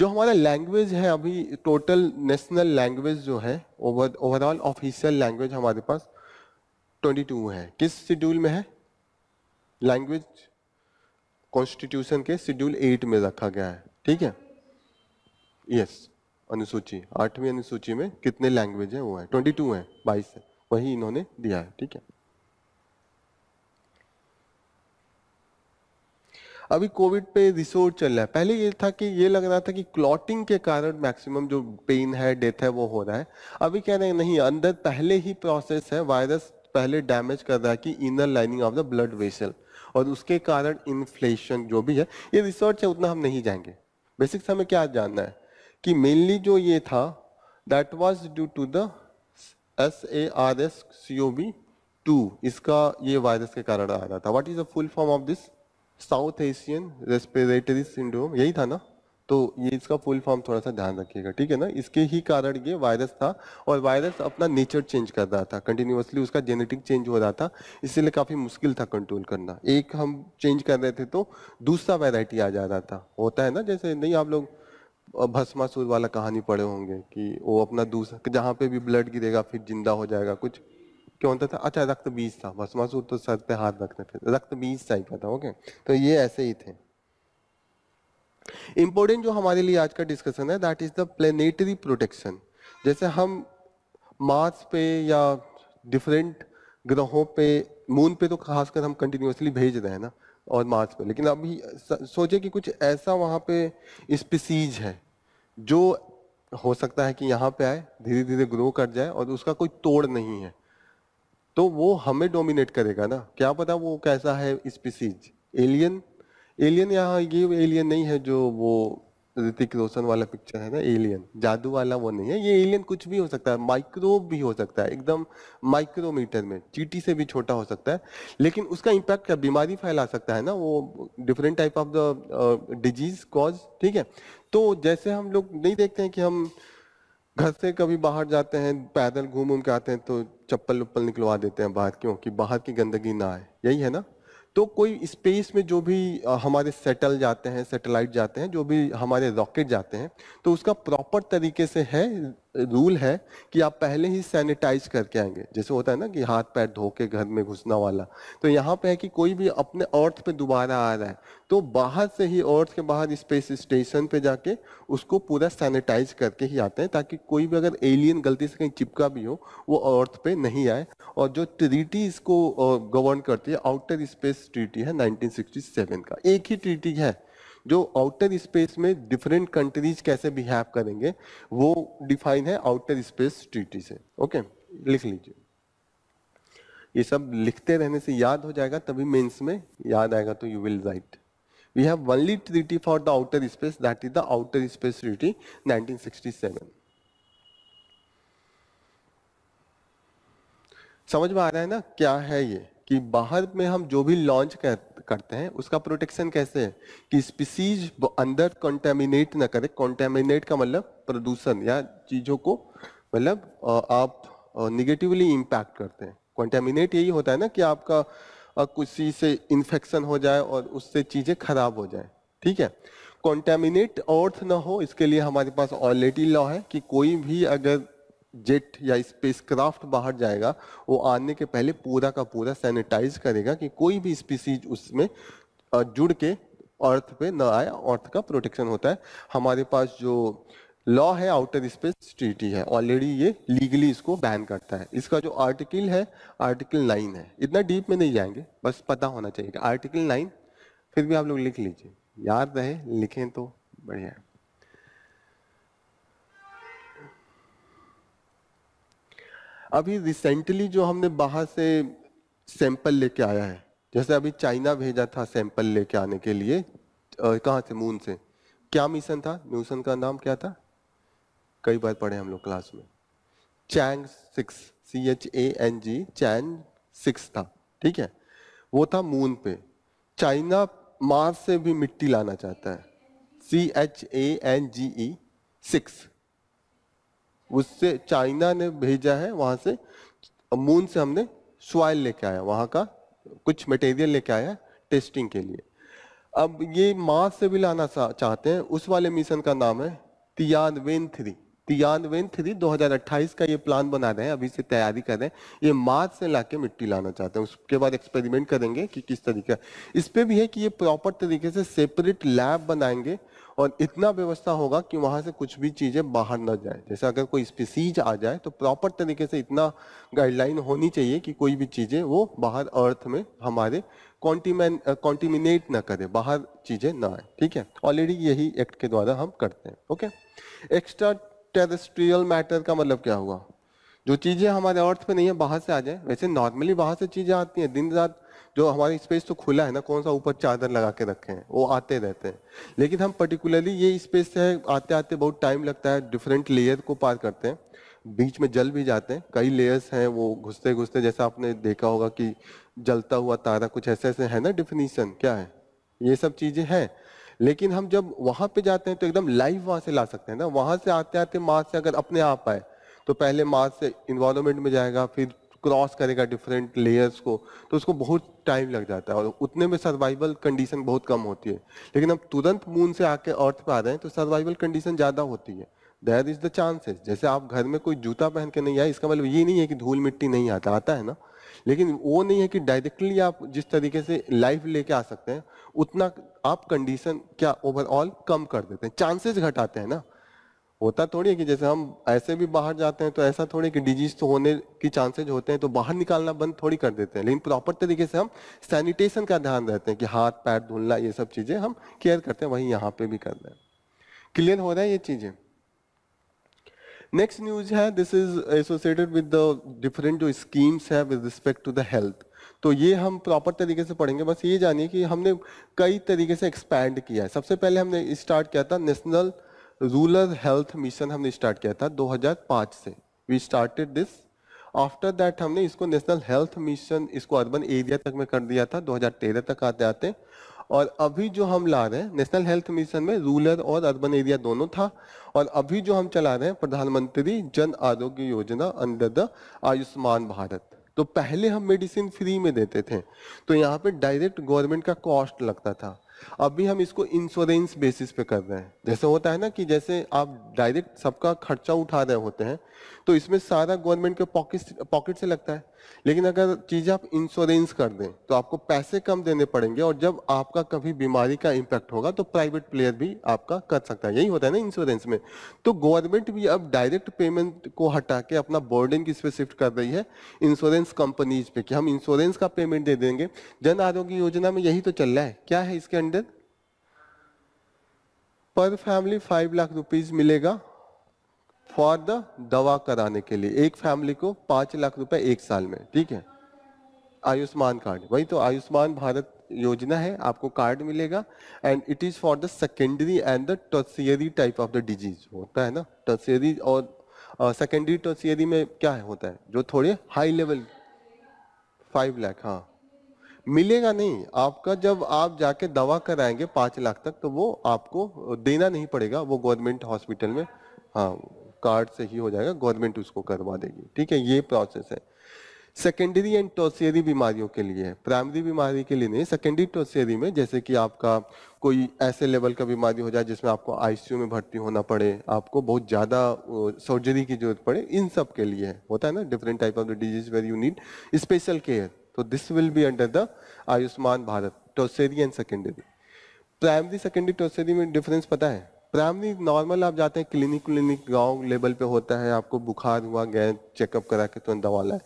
जो हमारा लैंग्वेज है अभी टोटल नेशनल लैंग्वेज जो है ओवरऑल ऑफिशियल लैंग्वेज हमारे पास 22 है किस शेड्यूल में है लैंग्वेज कॉन्स्टिट्यूशन के शेड्यूल एट में रखा गया है ठीक है यस yes, अनुसूची आठवीं अनुसूची में कितने लैंग्वेज है वो है 22 टू है बाईस है वही इन्होंने दिया है ठीक है अभी कोविड पे रिसोर्स चल रहा है पहले ये था कि ये लग रहा था कि क्लॉटिंग के कारण मैक्सिमम जो पेन है डेथ है वो हो रहा है अभी कह रहे हैं नहीं अंदर पहले ही प्रोसेस है वायरस पहले डैमेज कर रहा है कि inner lining of the blood vessel और उसके कारण इन्फ्लेशन जो भी है ये रिसर्च है उतना हम नहीं जाएंगे बेसिक्स हमें क्या जानना है कि मेनली जो ये था that was due to the S A R S C O V two इसका ये वायरस के कारण आ रहा था what is the full form of this South Asian respiratory syndrome यही था ना तो ये इसका फुल फॉर्म थोड़ा सा ध्यान रखिएगा ठीक है ना इसके ही कारण ये वायरस था और वायरस अपना नेचर चेंज कर रहा था कंटिन्यूसली उसका जेनेटिक चेंज हो रहा था इसीलिए काफ़ी मुश्किल था कंट्रोल करना एक हम चेंज कर रहे थे तो दूसरा वेराइटी आ जा रहा था होता है ना जैसे नहीं आप लोग भस्मासुर वाला कहानी पढ़े होंगे कि वो अपना दूसरा जहाँ पे भी ब्लड गिरेगा फिर जिंदा हो जाएगा कुछ क्या होता था अच्छा रक्त बीज था बस मासूर तो सर पे हाथ रखते थे रक्त बीज टाइप का था ओके तो ये ऐसे ही थे इंपॉर्टेंट जो हमारे लिए आज का डिस्कशन है that is the planetary protection जैसे हम मार्स पे या डिफरेंट ग्रहों पे मून पे तो खासकर हम कंटिन्यूसली भेज रहे हैं ना और मार्स पे लेकिन अभी सोचे कि कुछ ऐसा वहाँ पे स्पीसीज है जो हो सकता है कि यहाँ पे आए धीरे धीरे ग्रो कर जाए और उसका कोई तोड़ नहीं है तो वो हमें डोमिनेट करेगा ना क्या पता वो कैसा है स्पीसीज एलियन एलियन यहाँ ये एलियन नहीं है जो वो ऋतिक रोशन वाला पिक्चर है ना एलियन जादू वाला वो नहीं है ये एलियन कुछ भी हो सकता है माइक्रो भी हो सकता है एकदम माइक्रोमीटर में चीटी से भी छोटा हो सकता है लेकिन उसका इम्पैक्ट क्या बीमारी फैला सकता है ना वो different type of the disease cause ठीक है तो जैसे हम लोग नहीं देखते हैं कि हम घर से कभी बाहर जाते हैं पैदल घूम उम के आते हैं तो चप्पल उप्पल निकलवा देते हैं बाहर क्योंकि बाहर की गंदगी ना आए यही है ना तो कोई स्पेस में जो भी हमारे सेटल जाते हैं सेटेलाइट जाते हैं जो भी हमारे रॉकेट जाते हैं तो उसका प्रॉपर तरीके से है रूल है कि आप पहले ही सैनिटाइज करके आएंगे जैसे होता है ना कि हाथ पैर धो के घर में घुसना वाला तो यहाँ पे है कि कोई भी अपने अर्थ पे दोबारा आ रहा है तो बाहर से ही अर्थ के बाहर स्पेस स्टेशन पे जाके उसको पूरा सैनिटाइज करके ही आते हैं ताकि कोई भी अगर एलियन गलती से कहीं चिपका भी हो वो अर्थ पे नहीं आए और जो ट्रीटी इसको गवर्न करती है आउटर स्पेस ट्रीटी है नाइनटीन का एक ही ट्रीटी है जो आउटर स्पेस में डिफरेंट कंट्रीज कैसे बिहेव करेंगे वो डिफाइन है आउटर स्पेस ट्रीटी से ओके लिख लीजिए ये सब लिखते रहने से याद हो जाएगा तभी मेंस में याद आएगा तो you will write we have only treaty for the outer space that is the outer space treaty 1967 समझ में आ रहा है ना क्या है ये कि बाहर में हम जो भी लॉन्च कर, करते हैं उसका प्रोटेक्शन कैसे है कि स्पीसीज अंदर कॉन्टेमिनेट ना करे कॉन्टेमिनेट का मतलब प्रदूषण या चीज़ों को मतलब आप निगेटिवली इम्पैक्ट करते हैं कॉन्टेमिनेट यही होता है ना कि आपका किसी से इन्फेक्शन हो जाए और उससे चीज़ें खराब हो जाए ठीक है कॉन्टेमिनेट अर्थ ना हो इसके लिए हमारे पास ऑलरेडी लॉ है कि कोई भी अगर जेट या स्पेसक्राफ्ट बाहर जाएगा वो आने के पहले पूरा का पूरा सैनिटाइज करेगा कि कोई भी स्पीसीज उसमें जुड़ के अर्थ पे न आए अर्थ का प्रोटेक्शन होता है हमारे पास जो लॉ है आउटर स्पेस ट्रीटी है ऑलरेडी ये लीगली इसको बैन करता है इसका जो आर्टिकल है आर्टिकल नाइन है इतना डीप में नहीं जाएंगे बस पता होना चाहिए आर्टिकल नाइन फिर भी आप लोग लिख लीजिए याद रहे लिखें तो बढ़िया अभी रिसेंटली जो हमने बाहर से सैंपल लेके आया है जैसे अभी चाइना भेजा था सैंपल लेके आने के लिए कहाँ से मून से क्या मिशन था मिशन का नाम क्या था कई बार पढ़े हम लोग क्लास में Chang'e six C H A N G Chang'e six था ठीक है वो था मून पे चाइना मार्स से भी मिट्टी लाना चाहता है C H A N G E six उससे चाइना ने भेजा है वहां से मून से हमने सॉइल लेके आया वहाँ का कुछ मटेरियल लेके आया टेस्टिंग के लिए अब ये मार्स से भी लाना चाहते हैं उस वाले मिशन का नाम है Tianwen three Tianwen three दो का ये प्लान बना रहे हैं अभी से तैयारी कर रहे हैं ये मार्स से लाके मिट्टी लाना चाहते हैं उसके बाद एक्सपेरिमेंट करेंगे कि किस तरीके इस पर भी है कि ये प्रॉपर तरीके से सेपरेट लैब बनाएंगे और इतना व्यवस्था होगा कि वहाँ से कुछ भी चीज़ें बाहर ना जाए जैसे अगर कोई स्पीसीज आ जाए तो प्रॉपर तरीके से इतना गाइडलाइन होनी चाहिए कि कोई भी चीज़ें वो बाहर अर्थ में हमारे कॉन्टीमेन कॉन्टीमिनेट ना करे बाहर चीज़ें ना आए ठीक है ऑलरेडी यही एक्ट के द्वारा हम करते हैं ओके एक्स्ट्रा टेरेस्ट्रियल मैटर का मतलब क्या हुआ जो चीज़ें हमारे अर्थ पे नहीं है बाहर से आ जाए वैसे नॉर्मली बाहर से चीज़ें आती हैं दिन रात जो हमारी स्पेस तो खुला है ना कौन सा ऊपर चादर लगा के रखे हैं वो आते रहते हैं लेकिन हम पर्टिकुलरली ये स्पेस से आते आते बहुत टाइम लगता है डिफरेंट लेयर को पार करते हैं बीच में जल भी जाते हैं कई लेयर्स हैं वो घुसते घुसते जैसा आपने देखा होगा कि जलता हुआ तारा कुछ ऐसे ऐसे है ना डिफिनीसन क्या है ये सब चीज़ें हैं लेकिन हम जब वहाँ पे जाते हैं तो एकदम लाइव वहाँ से ला सकते हैं ना वहाँ से आते आते मार्स से अगर अपने आप आए तो पहले मार्स से इन्वायरमेंट में जाएगा फिर क्रॉस करेगा डिफरेंट लेयर्स को तो उसको बहुत टाइम लग जाता है और उतने में सर्वाइवल कंडीशन बहुत कम होती है लेकिन हम तुरंत मून से आके अर्थ पे आ रहे हैं तो सर्वाइवल कंडीशन ज़्यादा होती है देयर इज़ द चांसेस जैसे आप घर में कोई जूता पहन के नहीं आए इसका मतलब ये नहीं है कि धूल मिट्टी नहीं आता आता है ना लेकिन वो नहीं है कि डायरेक्टली आप जिस तरीके से लाइफ लेके आ सकते हैं उतना आप कंडीशन क्या ओवरऑल कम कर देते हैं चांसेस घटाते हैं ना होता थोड़ी है कि जैसे हम ऐसे भी बाहर जाते हैं तो ऐसा थोड़ी कि डिजीज तो होने की चांसेज होते हैं तो बाहर निकालना बंद थोड़ी कर देते हैं लेकिन प्रॉपर तरीके से हम सैनिटेशन का ध्यान रहते हैं कि हाथ पैर धुलना ये सब चीज़ें हम केयर करते हैं वहीं यहाँ पे भी कर रहे हैं क्लियर हो रहा है ये चीज़ें नेक्स्ट न्यूज है this is associated with the different जो स्कीम्स है with respect to the health तो ये हम प्रॉपर तरीके से पढ़ेंगे बस ये जानिए कि हमने कई तरीके से एक्सपैंड किया है सबसे पहले हमने स्टार्ट किया था नेशनल रूरल हेल्थ मिशन हमने स्टार्ट किया था 2005 से we started this after that हमने इसको नेशनल हेल्थ मिशन इसको अर्बन एरिया तक में कर दिया था 2013 तक आते आते और अभी जो हम ला रहे हैं नेशनल हेल्थ मिशन में रूरल और अर्बन एरिया दोनों था और अभी जो हम चला रहे हैं प्रधानमंत्री जन आरोग्य योजना अंडर द आयुष्मान भारत तो पहले हम मेडिसिन फ्री में देते थे तो यहाँ पे डायरेक्ट गवर्नमेंट का कॉस्ट लगता था अभी हम इसको इंश्योरेंस बेसिस पे कर रहे हैं जैसे होता है ना कि जैसे आप डायरेक्ट सबका खर्चा उठा रहे होते हैं तो इसमें सारा गवर्नमेंट के पॉकेट पॉकेट से लगता है लेकिन अगर चीज़ें आप इंश्योरेंस कर दें तो आपको पैसे कम देने पड़ेंगे और जब आपका कभी बीमारी का इम्पैक्ट होगा तो प्राइवेट प्लेयर भी आपका कर सकता है यही होता है ना इंश्योरेंस में तो गवर्नमेंट भी अब डायरेक्ट पेमेंट को हटा के अपना बर्डन किस पे शिफ्ट कर रही है इंश्योरेंस कंपनीज पे कि हम इंश्योरेंस का पेमेंट दे देंगे जन आरोग्य योजना में यही तो चल रहा है क्या है इसके अंडर पर फैमिली फाइव लाख रुपीज मिलेगा फॉर द दवा कराने के लिए एक फैमिली को पांच लाख रुपए एक साल में ठीक है आयुष्मान कार्ड वही तो आयुष्मान भारत योजना है आपको कार्ड मिलेगा and it is for the secondary and the tertiary type of the disease होता है ना टर्सियरी और सेकेंडरी uh, टर्सियरी में क्या है होता है जो थोड़े हाई लेवल फाइव लाख हाँ मिलेगा नहीं आपका जब आप जाके दवा कराएंगे पांच लाख तक तो वो आपको देना नहीं पड़ेगा वो गवर्नमेंट हॉस्पिटल में हाँ कार्ड से ही हो जाएगा गवर्नमेंट उसको करवा देगी ठीक है ये प्रोसेस है सेकेंडरी एंड टोसियरी बीमारियों के लिए प्राइमरी बीमारी के लिए नहीं सेकेंडरी टोसियरी में जैसे कि आपका कोई ऐसे लेवल का बीमारी हो जाए जिसमें आपको आईसीयू में भर्ती होना पड़े आपको बहुत ज़्यादा सर्जरी की जरूरत पड़े इन सब के लिए होता है ना different type of the disease where you need special care तो this will be under the Ayushman Bharat tertiary and secondary primary secondary tertiary में डिफरेंस पता है प्राइमरी नॉर्मल आप जाते हैं क्लिनिक क्लिनिक गांव लेवल पे होता है आपको बुखार हुआ गए चेकअप करा के तुरंत दवा लाए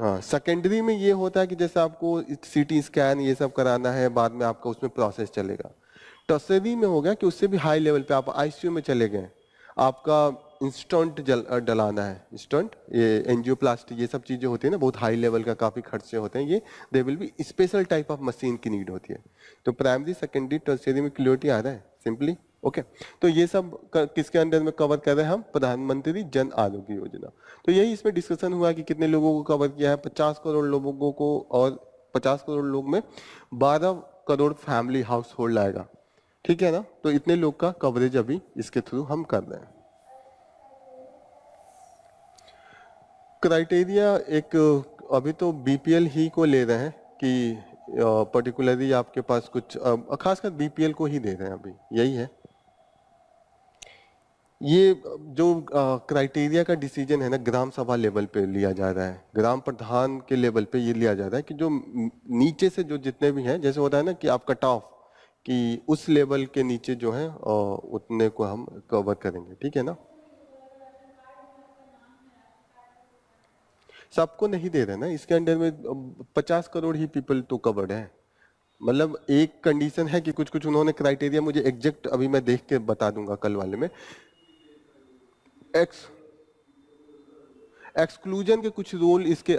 हाँ सेकेंडरी में ये होता है कि जैसे आपको सीटी स्कैन ये सब कराना है बाद में आपका उसमें प्रोसेस चलेगा टर्सरी में हो गया कि उससे भी हाई लेवल पे आप आईसीयू में चले गए आपका इंस्टेंट जल डलाना है इंस्टेंट ये एनजियोप्लास्टी ये सब चीज़ें होती है ना बहुत हाई लेवल का काफ़ी खर्चे होते हैं ये they will be special type of machine की नीड होती है तो प्राइमरी सेकेंडरी टर्सरी में क्लियोरिटी आ रहा है सिंपली ओके okay. तो ये सब किसके अंडर में कवर कर रहे हैं हम प्रधानमंत्री जन आरोग्य योजना तो यही इसमें डिस्कशन हुआ कि कितने लोगों को कवर किया है 50 करोड़ लोगों को और 50 करोड़ लोग में 12 करोड़ फैमिली हाउस होल्ड आएगा ठीक है ना तो इतने लोग का कवरेज अभी इसके थ्रू हम कर रहे हैं क्राइटेरिया एक अभी तो बीपीएल ही को ले रहे हैं कि पर्टिकुलरली आपके पास कुछ खासकर बीपीएल को ही दे रहे हैं अभी यही है ये जो क्राइटेरिया का डिसीजन है ना ग्राम सभा लेवल पे लिया जा रहा है ग्राम प्रधान के लेवल पे ये लिया जा रहा है कि जो नीचे से जो जितने भी हैं जैसे होता है ना कि आप कट ऑफ कि उस लेवल के नीचे जो है उतने को हम कवर करेंगे ठीक है ना सबको नहीं दे रहे ना इसके अंडर में पचास करोड़ ही पीपल तो कवर्ड है मतलब एक कंडीशन है कि कुछ कुछ उन्होंने क्राइटेरिया मुझे एग्जैक्ट अभी मैं देख के बता दूंगा कल वाले में एक्स एक्सक्लूजन के कुछ रोल इसके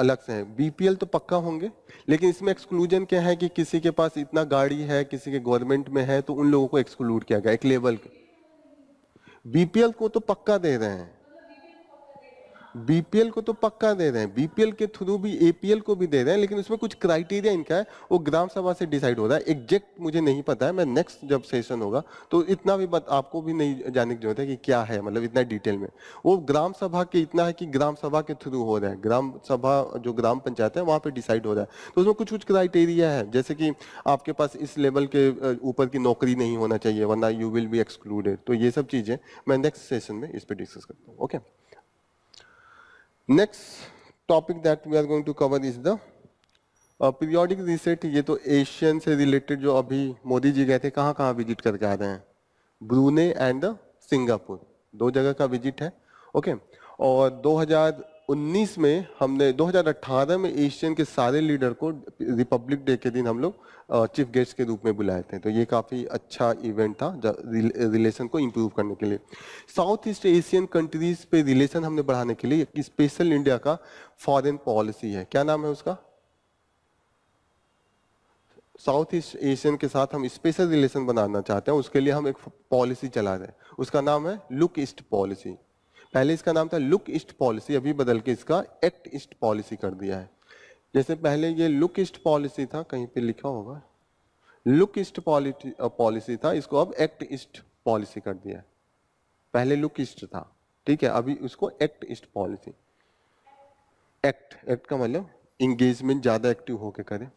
अलग से हैं बीपीएल तो पक्का होंगे लेकिन इसमें एक्सक्लूजन क्या है कि किसी के पास इतना गाड़ी है किसी के गवर्नमेंट में है तो उन लोगों को एक्सक्लूड किया गया एक लेवल बीपीएल को तो पक्का दे रहे हैं बीपीएल को तो पक्का दे रहे हैं बीपीएल के थ्रू भी एपीएल को भी दे रहे हैं लेकिन उसमें कुछ क्राइटेरिया इनका है वो ग्राम सभा से डिसाइड हो रहा है एग्जैक्ट मुझे नहीं पता है मैं नेक्स्ट जब सेशन होगा तो इतना भी बत, आपको भी नहीं जानने की जरूरत है कि क्या है मतलब इतना डिटेल में वो ग्राम सभा के इतना है कि ग्राम सभा के थ्रू हो रहा है ग्राम सभा जो ग्राम पंचायत है वहाँ पर डिसाइड हो रहा है तो उसमें कुछ कुछ क्राइटेरिया है जैसे कि आपके पास इस लेवल के ऊपर की नौकरी नहीं होना चाहिए वरना यू विल बी एक्सक्लूडेड तो ये सब चीज़ें मैं नेक्स्ट सेशन में इस पर डिस्कस करता हूँ okay next topic that we are going to cover is the periodic reset ये तो एशियन से रिलेटेड जो अभी मोदी जी गए थे कहाँ कहाँ विजिट करके आ रहे हैं ब्रूने एंड सिंगापुर दो जगह का विजिट है ओके okay. और 2019 में हमने 2018 में एशियन के सारे लीडर को रिपब्लिक डे के दिन हम लोग चीफ गेस्ट के रूप में बुलाए थे तो ये काफ़ी अच्छा इवेंट था रिलेशन को इम्प्रूव करने के लिए साउथ ईस्ट एशियन कंट्रीज पे रिलेशन हमने बढ़ाने के लिए एक स्पेशल इंडिया का फॉरेन पॉलिसी है क्या नाम है उसका साउथ ईस्ट एशियन के साथ हम स्पेशल रिलेशन बनाना चाहते हैं उसके लिए हम एक पॉलिसी चला रहे हैं उसका नाम है लुक ईस्ट पॉलिसी पहले इसका नाम था लुक ईस्ट पॉलिसी अभी बदल के इसका एक्ट ईस्ट पॉलिसी कर दिया है जैसे पहले ये लुक ईस्ट पॉलिसी था कहीं पे लिखा होगा लुक ईस्ट पॉलिसी था इसको अब एक्ट ईस्ट पॉलिसी कर दिया है पहले लुक ईस्ट था ठीक है अभी उसको Act East policy act act का मतलब इंगेजमेंट ज़्यादा एक्टिव होके करें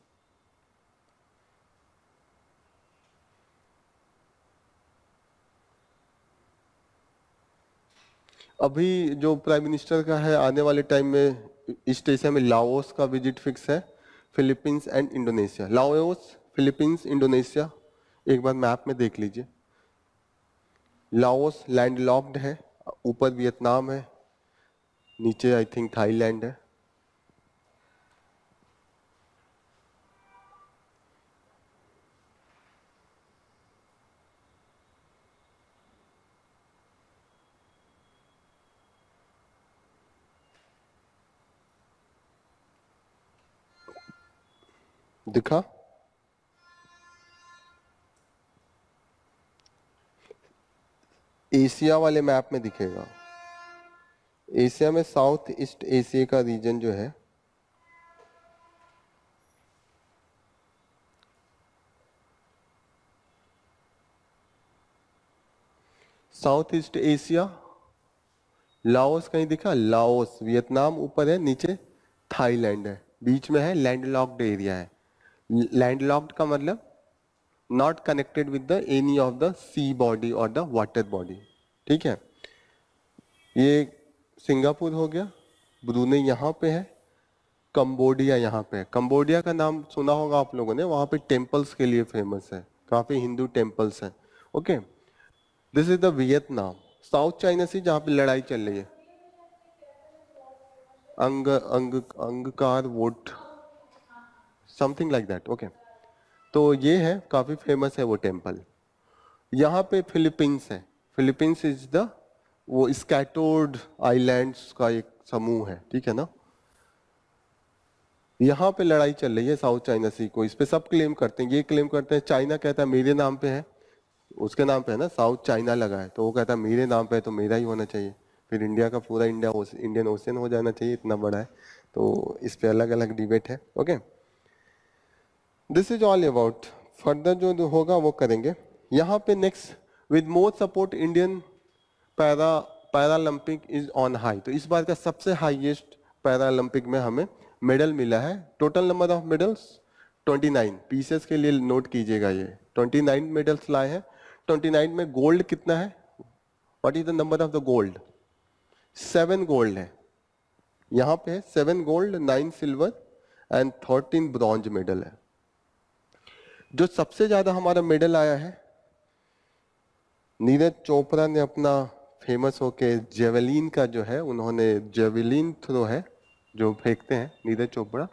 अभी जो प्राइम मिनिस्टर का है आने वाले टाइम में ईस्ट एशिया में लाओस का विजिट फिक्स है Philippines and Indonesia Laos Philippines Indonesia एक बार मैप में देख लीजिए लाओस लैंड लॉक्ड है ऊपर वियतनाम है नीचे आई थिंक थाईलैंड है दिखा एशिया वाले मैप में दिखेगा एशिया में साउथ ईस्ट एशिया का रीजन जो है साउथ ईस्ट एशिया लाओस कहीं दिखा लाओस वियतनाम ऊपर है नीचे थाईलैंड है बीच में है लैंडलॉक्ड एरिया है लैंडलॉक्ड का मतलब not connected with the any of the sea body और द वाटर बॉडी ठीक है ये सिंगापुर हो गया ब्रुने यहाँ पे है कंबोडिया यहाँ पे है कंबोडिया का नाम सुना होगा आप लोगों ने वहाँ पे टेम्पल्स के लिए फेमस है काफ़ी हिंदू टेम्पल्स हैं okay this is the Vietnam South China से जहाँ पे लड़ाई चल रही है अंग अंग Angkor Wat something like that okay तो ये है काफ़ी फेमस है वो टेम्पल यहाँ पे फिलीपींस है फिलीपींस इज द वो स्कैटोर्ड आइलैंड्स का एक समूह है ठीक है ना यहाँ पे लड़ाई चल रही है साउथ चाइना सी को इस पर सब क्लेम करते हैं ये क्लेम करते हैं चाइना कहता है मेरे नाम पे है उसके नाम पे है ना साउथ चाइना लगा है तो वो कहता है मेरे नाम पे है तो मेरा ही होना चाहिए फिर इंडिया का पूरा इंडिया इंडियन ओशियन हो जाना चाहिए इतना बड़ा है तो इस पर अलग अलग डिबेट है okay this is all about further जो होगा वो करेंगे यहाँ पे next with most support Indian पैरा पैरालंपिक इज ऑन हाई तो इस बार का सबसे हाईएस्ट पैरालंपिक में हमें मेडल मिला है total number of medals 29 pieces के लिए नोट कीजिएगा ये 29 मेडल्स लाए हैं 29 में गोल्ड कितना है what is the number of the gold seven gold है यहाँ पे है seven gold nine silver and thirteen bronze medal है जो सबसे ज़्यादा हमारा मेडल आया है नीरज चोपड़ा ने अपना फेमस होके जेवलिन का जो है उन्होंने जेवलिन थ्रो है जो फेंकते हैं नीरज चोपड़ा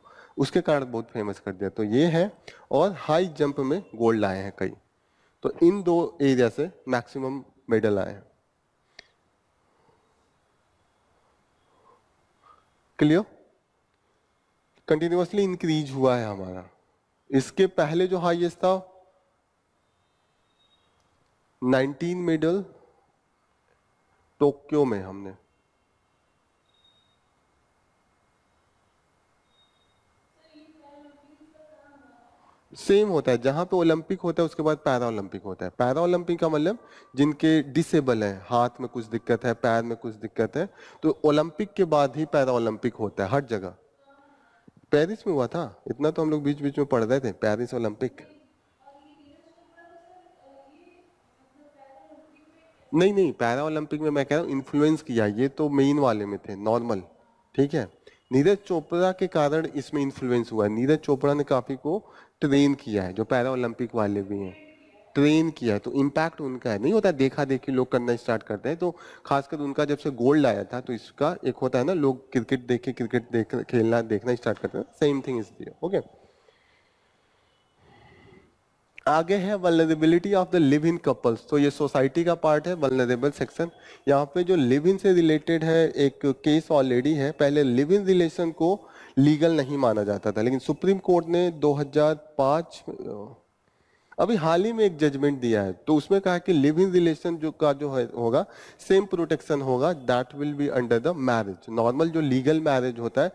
उसके कारण बहुत फेमस कर दिया तो ये है और हाई जंप में गोल्ड आए हैं कई तो इन दो एरिया से मैक्सिमम मेडल आए हैं क्लियर कंटिन्यूसली इंक्रीज हुआ है हमारा इसके पहले जो हाईएस्ट था 19 मेडल टोक्यो में हमने सेम होता है जहां पे ओलंपिक होता है उसके बाद पैरा ओलंपिक होता है पैरा ओलंपिक का मतलब जिनके डिसेबल है हाथ में कुछ दिक्कत है पैर में कुछ दिक्कत है तो ओलंपिक के बाद ही पैरा ओलंपिक होता है हर जगह पेरिस में हुआ था इतना तो हम लोग बीच बीच में पढ़ रहे थे पेरिस ओलंपिक नहीं नहीं पैरा ओलंपिक में मैं कह रहा हूँ इन्फ्लुएंस किया ये तो मेन वाले में थे नॉर्मल ठीक है नीरज चोपड़ा के कारण इसमें इन्फ्लुएंस हुआ है नीरज चोपड़ा ने काफ़ी को ट्रेन किया है जो पैरा ओलंपिक वाले भी हैं ट्रेन किया है तो इम्पैक्ट उनका है नहीं होता देखा देखी लोग करना स्टार्ट करते हैं तो खासकर उनका जब से गोल्ड आया था तो इसका एक होता है ना लोग क्रिकेट देख के क्रिकेट देख खेलना देखना स्टार्ट करते हैं same thing is there okay आगे है vulnerability of the live in couples तो ये सोसाइटी का पार्ट है वलरेबल सेक्शन यहाँ पे जो लिव इन से रिलेटेड है एक केस ऑलरेडी है पहले लिव इन रिलेशन को लीगल नहीं माना जाता था लेकिन सुप्रीम कोर्ट ने 2005 अभी हाल ही में एक जजमेंट दिया है तो उसमें कहा कि लिव इन रिलेशन जो का जो है होगा सेम प्रोटेक्शन होगा that will be under the marriage normal जो लीगल मैरिज होता है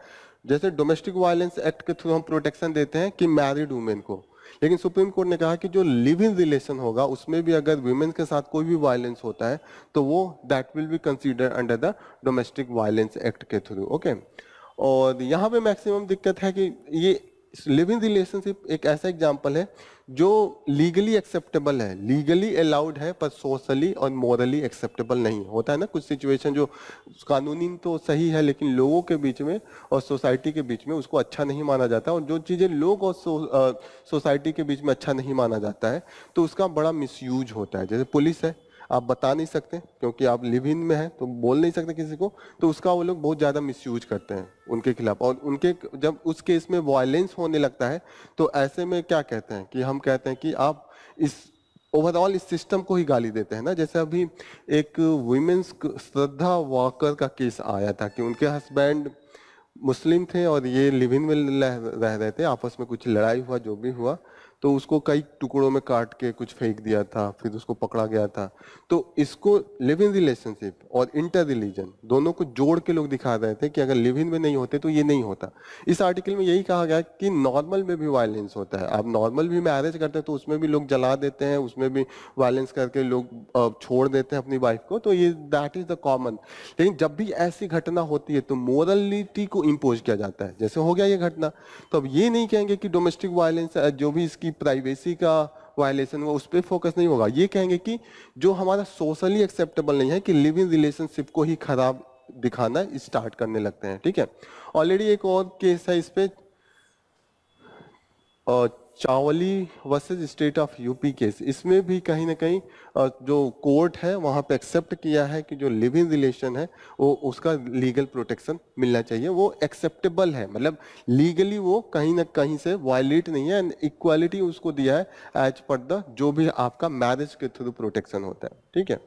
जैसे डोमेस्टिक वायलेंस एक्ट के थ्रू हम प्रोटेक्शन देते हैं कि मैरिड वुमेन को लेकिन सुप्रीम कोर्ट ने कहा कि जो लिव इन रिलेशन होगा उसमें भी अगर वुमेन के साथ कोई भी वायलेंस होता है तो वो that will be consider under the domestic violence act के थ्रू ओके और यहाँ पे मैक्सिमम दिक्कत है कि ये लिव इन रिलेशनशिप एक ऐसा एग्जाम्पल है जो लीगली एक्सेप्टेबल है लीगली अलाउड है पर सोशली और मॉरली एक्सेप्टेबल नहीं होता है ना कुछ सिचुएशन जो कानूनी तो सही है लेकिन लोगों के बीच में और सोसाइटी के बीच में उसको अच्छा नहीं माना जाता और जो चीज़ें लोग और सो, सोसाइटी के बीच में अच्छा नहीं माना जाता है तो उसका बड़ा मिसयूज होता है जैसे पुलिस है आप बता नहीं सकते क्योंकि आप लिव इन में हैं तो बोल नहीं सकते किसी को तो उसका वो लोग बहुत ज़्यादा मिस करते हैं उनके खिलाफ और उनके जब उस केस में वायलेंस होने लगता है तो ऐसे में क्या कहते हैं कि हम कहते हैं कि आप इस ओवरऑल इस सिस्टम को ही गाली देते हैं ना जैसे अभी एक वुमेंस श्रद्धा वॉकर का केस आया था कि उनके हस्बैंड मुस्लिम थे और ये लिव में रह रहे थे आपस में कुछ लड़ाई हुआ जो भी हुआ तो उसको कई टुकड़ों में काट के कुछ फेंक दिया था फिर उसको पकड़ा गया था तो इसको लिव इन रिलेशनशिप और इंटर रिलीजन दोनों को जोड़ के लोग दिखा रहे थे कि अगर लिव इन में नहीं होते तो ये नहीं होता इस आर्टिकल में यही कहा गया कि नॉर्मल में भी वायलेंस होता है आप नॉर्मल भी मैरिज करते हैं तो उसमें भी लोग जला देते हैं उसमें भी वायलेंस करके लोग छोड़ देते हैं अपनी वाइफ को तो ये दैट इज द कॉमन लेकिन जब भी ऐसी घटना होती है तो मोरलिटी को इम्पोज किया जाता है जैसे हो गया ये घटना तो अब ये नहीं कहेंगे कि डोमेस्टिक वायलेंस जो भी इसकी प्राइवेसी का वायलेशन हुआ उस पर फोकस नहीं होगा ये कहेंगे कि जो हमारा सोशली एक्सेप्टेबल नहीं है कि लिव इन रिलेशनशिप को ही खराब दिखाना स्टार्ट करने लगते हैं ठीक है ऑलरेडी एक और केस है इस पर Chawli versus state of UP case इसमें भी कहीं ना कहीं जो कोर्ट है वहाँ पे एक्सेप्ट किया है कि जो लिविंग रिलेशन है वो उसका लीगल प्रोटेक्शन मिलना चाहिए वो एक्सेप्टेबल है मतलब लीगली वो कहीं ना कहीं से वायलेट नहीं है एंड इक्वालिटी उसको दिया है एज पर द जो भी आपका मैरिज के थ्रू प्रोटेक्शन होता है ठीक है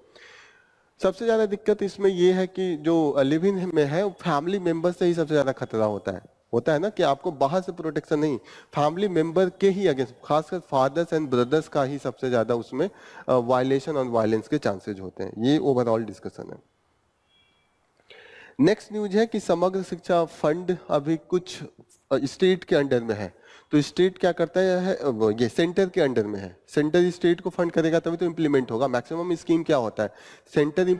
सबसे ज़्यादा दिक्कत इसमें यह है कि जो लिविंग में है फैमिली मेम्बर से ही सबसे ज़्यादा खतरा होता है होता है ना कि आपको बाहर से प्रोटेक्शन नहीं फैमिली मेंबर के ही अगेंस्ट खासकर फादर्स एंड ब्रदर्स का ही सबसे ज़्यादा उसमें वायलेशन और वायलेंस के चांसेज होते हैं ये ओवरऑल डिस्कशन है नेक्स्ट न्यूज है कि समग्र शिक्षा फंड अभी कुछ स्टेट के अंडर में है तो स्टेट क्या करता है ये सेंटर के अंडर में है सेंटर स्टेट को फंड करेगा तभी तो इम्प्लीमेंट होगा मैक्सिमम स्कीम क्या होता है सेंटर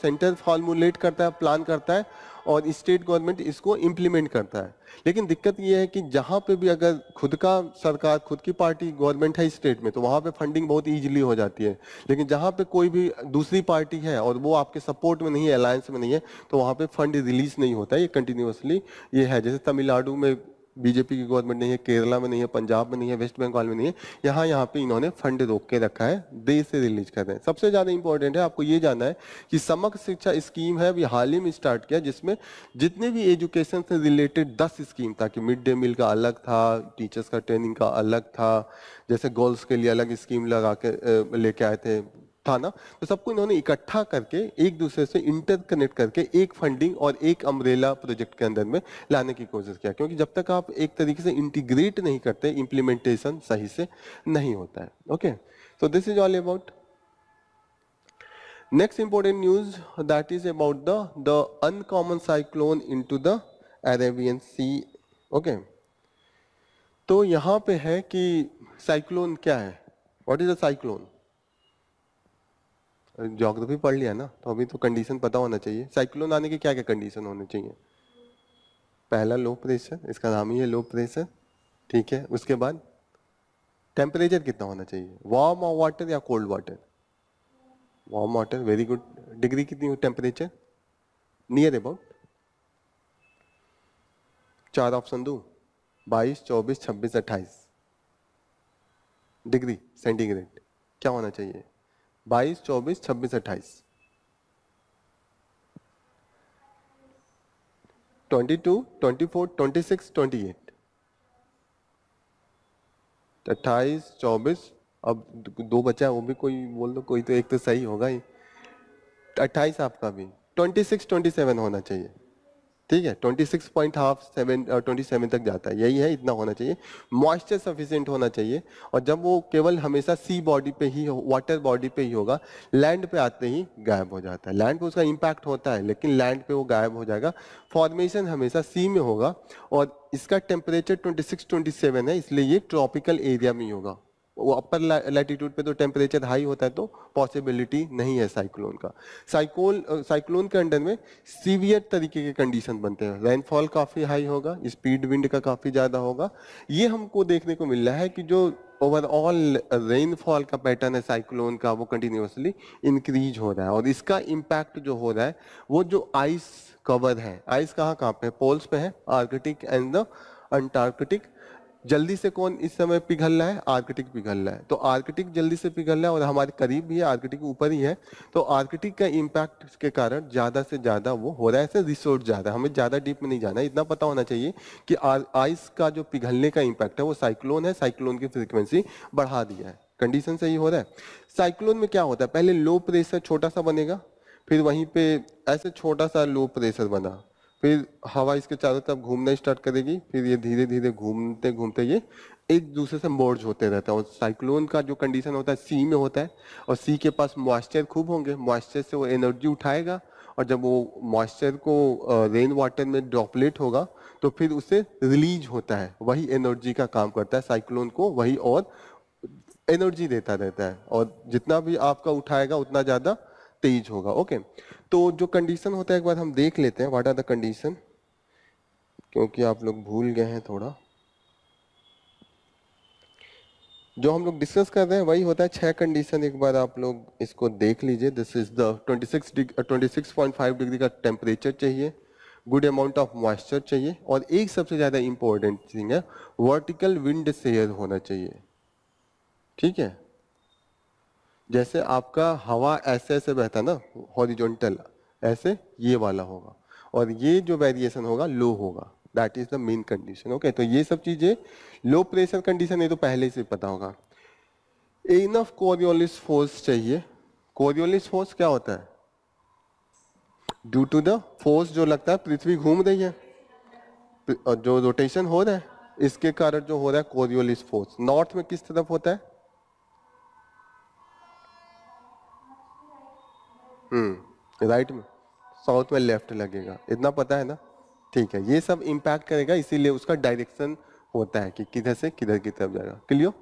सेंटर फॉर्मुलेट करता है प्लान करता है और स्टेट गवर्नमेंट इसको इम्प्लीमेंट करता है लेकिन दिक्कत ये है कि जहाँ पे भी अगर खुद का सरकार खुद की पार्टी गवर्नमेंट है स्टेट में तो वहाँ पे फंडिंग बहुत इजीली हो जाती है लेकिन जहाँ पे कोई भी दूसरी पार्टी है और वो आपके सपोर्ट में नहीं है अलायंस में नहीं है तो वहाँ पे फंड रिलीज नहीं होता है ये कंटिन्यूसली ये है जैसे तमिलनाडु में बीजेपी की गवर्नमेंट नहीं है केरला में नहीं है पंजाब में नहीं है वेस्ट बंगाल में नहीं है यहाँ यहाँ पे इन्होंने फंड रोक के रखा है देश से रिलीज कर रहे हैं सबसे ज़्यादा इंपॉर्टेंट है आपको ये जानना है कि समग्र शिक्षा स्कीम है अभी हाल ही में स्टार्ट किया जिसमें जितने भी एजुकेशन से रिलेटेड दस स्कीम था कि मिड डे मील का अलग था टीचर्स का ट्रेनिंग का अलग था जैसे गर्ल्स के लिए अलग स्कीम लगा के लेके आए थे था ना तो सबको इन्होंने इकट्ठा करके एक दूसरे से इंटरकनेक्ट करके एक फंडिंग और एक अम्ब्रेला प्रोजेक्ट के अंदर में लाने की कोशिश किया क्योंकि जब तक आप एक तरीके से इंटीग्रेट नहीं करते इंप्लीमेंटेशन सही से नहीं होता है okay so this is all about next important news that is about the the uncommon cyclone in the Arabian sea okay तो यहां पे है कि साइक्लोन क्या है what is a cyclone geography पढ़ लिया ना तो अभी तो कंडीशन पता होना चाहिए साइक्लोन आने के क्या क्या कंडीशन होने चाहिए पहला लो प्रेशर इसका नाम ही है लो प्रेशर ठीक है उसके बाद टेम्परेचर कितना होना चाहिए वार्म और वाटर या cold water warm water very good degree कितनी हो टेम्परेचर नियर अबाउट चार ऑप्शन दो बाईस चौबीस छब्बीस अट्ठाईस डिग्री सेंटीग्रेड क्या होना चाहिए बाईस चौबीस छब्बीस अट्ठाईस twenty two twenty four twenty six twenty eight अट्ठाईस चौबीस अब दो बचा है वो भी कोई बोल दो कोई तो एक तो सही होगा ही अट्ठाईस आपका भी ट्वेंटी सिक्स ट्वेंटी सेवन होना चाहिए ठीक है twenty six point half seven twenty seven तक जाता है यही है इतना होना चाहिए मॉइस्चर सफिशियंट होना चाहिए और जब वो केवल हमेशा सी बॉडी पे ही वाटर बॉडी पे ही होगा लैंड पे आते ही गायब हो जाता है लैंड पे उसका इम्पैक्ट होता है लेकिन लैंड पे वो गायब हो जाएगा फॉर्मेशन हमेशा सी में होगा और इसका temperature twenty six twenty seven है इसलिए ये ट्रॉपिकल एरिया में ही होगा वो अपर लैटिट्यूड पे तो टेम्परेचर हाई होता है तो पॉसिबिलिटी नहीं है साइक्लोन का साइकोल साइक्लोन के अंडर में सीवियर तरीके के कंडीशन बनते हैं रेनफॉल काफ़ी हाई होगा स्पीड विंड का काफ़ी ज़्यादा होगा ये हमको देखने को मिल रहा है कि जो ओवरऑल रेनफॉल का पैटर्न है साइक्लोन का वो कंटिन्यूसली इंक्रीज हो रहा है और इसका इम्पैक्ट जो हो रहा है वो जो आइस कवर है आइस कहाँ कहाँ पे पोल्स पे है आर्कटिक एंड द अंटार्कटिक जल्दी से कौन इस समय पिघल रहा है आर्कटिक पिघल रहा है तो आर्कटिक जल्दी से पिघल रहा है और हमारे करीब भी है आर्कटिक ऊपर ही है तो आर्कटिक का इम्पैक्ट के कारण ज़्यादा से ज़्यादा वो हो रहा है ऐसे रिसोर्ट जा रहा है हमें ज़्यादा डीप में नहीं जाना है इतना पता होना चाहिए कि आइस का जो पिघलने का इम्पैक्ट है वो साइक्लोन है साइक्लोन की फ्रिक्वेंसी बढ़ा दिया है कंडीशन सही हो रहा है साइक्लोन में क्या होता है पहले लो प्रेशर छोटा सा बनेगा फिर वहीं पे ऐसे छोटा सा लो प्रेशर बना फिर हवा इसके चारों तरफ घूमना स्टार्ट करेगी फिर ये धीरे धीरे घूमते घूमते ये एक दूसरे से मोर्ज होते रहता है और साइक्लोन का जो कंडीशन होता है सी में होता है और सी के पास मॉइस्चर खूब होंगे मॉइस्चर से वो एनर्जी उठाएगा और जब वो मॉइस्चर को रेन वाटर में ड्रॉपलेट होगा तो फिर उसे रिलीज होता है वही एनर्जी का काम करता है साइक्लोन को वही और एनर्जी देता रहता है और जितना भी आपका उठाएगा उतना ज़्यादा तेज होगा ओके तो जो कंडीशन होता है एक बार हम देख लेते हैं वाट आर द कंडीशन क्योंकि आप लोग भूल गए हैं थोड़ा जो हम लोग डिस्कस कर रहे हैं वही होता है छह कंडीशन एक बार आप लोग इसको देख लीजिए दिस इज द 26 26.5 डिग्री का टेम्परेचर चाहिए गुड अमाउंट ऑफ मॉइस्चर चाहिए और एक सबसे ज़्यादा इम्पोर्टेंट थिंग है वर्टिकल विंड सेयर होना चाहिए ठीक है जैसे आपका हवा ऐसे ऐसे बहता ना हॉरिजॉन्टल ऐसे ये वाला होगा और ये जो वेरिएशन होगा लो होगा that is the main condition okay तो ये सब चीजें लो प्रेशर कंडीशन है तो पहले से पता होगा इनफ कोरियोलिस फोर्स चाहिए कोरियोलिस फोर्स क्या होता है ड्यू टू द फोर्स जो लगता है पृथ्वी घूम रही है जो रोटेशन हो रहा है इसके कारण जो हो रहा है कोरियोलिस फोर्स नॉर्थ में किस तरफ होता है राइट हम्म। में साउथ में लेफ्ट लगेगा इतना पता है ना ठीक है ये सब इम्पैक्ट करेगा इसीलिए उसका डायरेक्शन होता है कि किधर से किधर की तरफ जाएगा क्लियर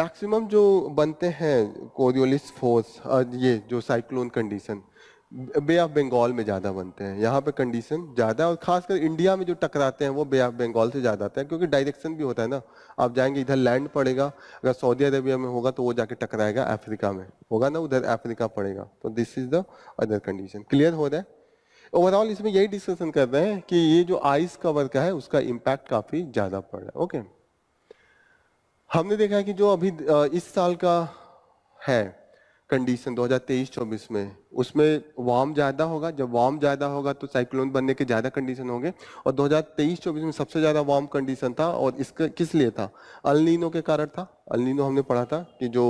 मैक्सिमम जो बनते हैं कोरियोलिस फोर्स ये जो cyclone condition Bay of Bengal में ज़्यादा बनते हैं यहाँ पे कंडीशन ज़्यादा और खासकर इंडिया में जो टकराते हैं वो बे ऑफ बंगाल से ज़्यादा आते हैं क्योंकि डायरेक्शन भी होता है ना आप जाएंगे इधर लैंड पड़ेगा अगर सऊदी अरेबिया में होगा तो वो जाके टकराएगा अफ्रीका में होगा ना उधर अफ्रीका पड़ेगा तो this is the other condition clear हो रहा है ओवरऑल इसमें यही डिस्कशन कर रहे हैं कि ये जो आइस कवर का है उसका इम्पैक्ट काफ़ी ज़्यादा पड़ रहा है ओके हमने देखा है कि जो अभी इस साल का है कंडीशन 2023-24 में उसमें वार्म ज़्यादा होगा जब वार्म ज़्यादा होगा तो साइक्लोन बनने के ज़्यादा कंडीशन होंगे और 2023-24 में सबसे ज़्यादा वार्म कंडीशन था और इसका किस लिए था अल्निनो के कारण था अल्निनो हमने पढ़ा था कि जो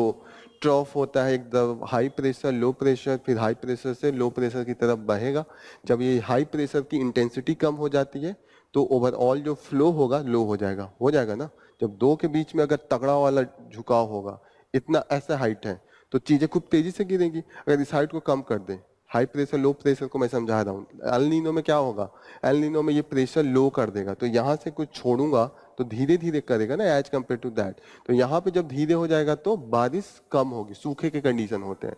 ट्रॉफ होता है एकदम हाई प्रेशर लो प्रेशर फिर हाई प्रेशर से लो प्रेशर की तरफ बहेगा जब ये हाई प्रेशर की इंटेंसिटी कम हो जाती है तो ओवरऑल जो फ्लो होगा लो हो जाएगा हो जाएगा ना जब दो के बीच में अगर तगड़ा वाला झुकाव होगा इतना ऐसा हाइट है तो चीज़ें खूब तेज़ी से गिरेगी अगर इस हाइट को कम कर दें हाई प्रेशर लो प्रेशर को मैं समझा रहा हूँ एलनिनो में क्या होगा एलनिनो में ये प्रेशर लो कर देगा तो यहाँ से कुछ छोड़ूंगा तो धीरे धीरे करेगा ना एज कम्पेयर टू दैट तो यहाँ पे जब धीरे हो जाएगा तो बारिश कम होगी सूखे के कंडीशन होते हैं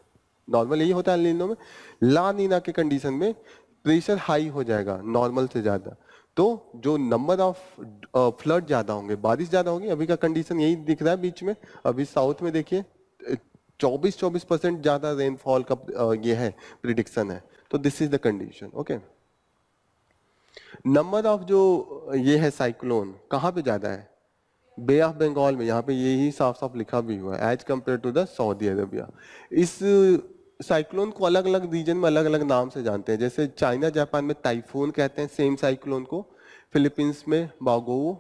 नॉर्मल यही होता है एलिनो में ला नीना के कंडीशन में प्रेशर हाई हो जाएगा नॉर्मल से ज़्यादा तो जो नंबर ऑफ फ्लड ज़्यादा होंगे बारिश ज़्यादा होगी अभी का कंडीशन यही दिख रहा है बीच में अभी साउथ में देखिए चौबीस चौबीस परसेंट ज़्यादा रेनफॉल का ये है प्रिडिक्शन है तो this is the condition okay number of जो ये है साइक्लोन कहाँ पे ज़्यादा है बे ऑफ बंगाल में यहाँ पे ये ही साफ साफ लिखा भी हुआ है as compare to the Saudi Arabia इस साइक्लोन को अलग अलग रीजन में अलग अलग नाम से जानते हैं जैसे चाइना जापान में टाइफून कहते हैं सेम साइक्लोन को फिलीपींस में बागोवो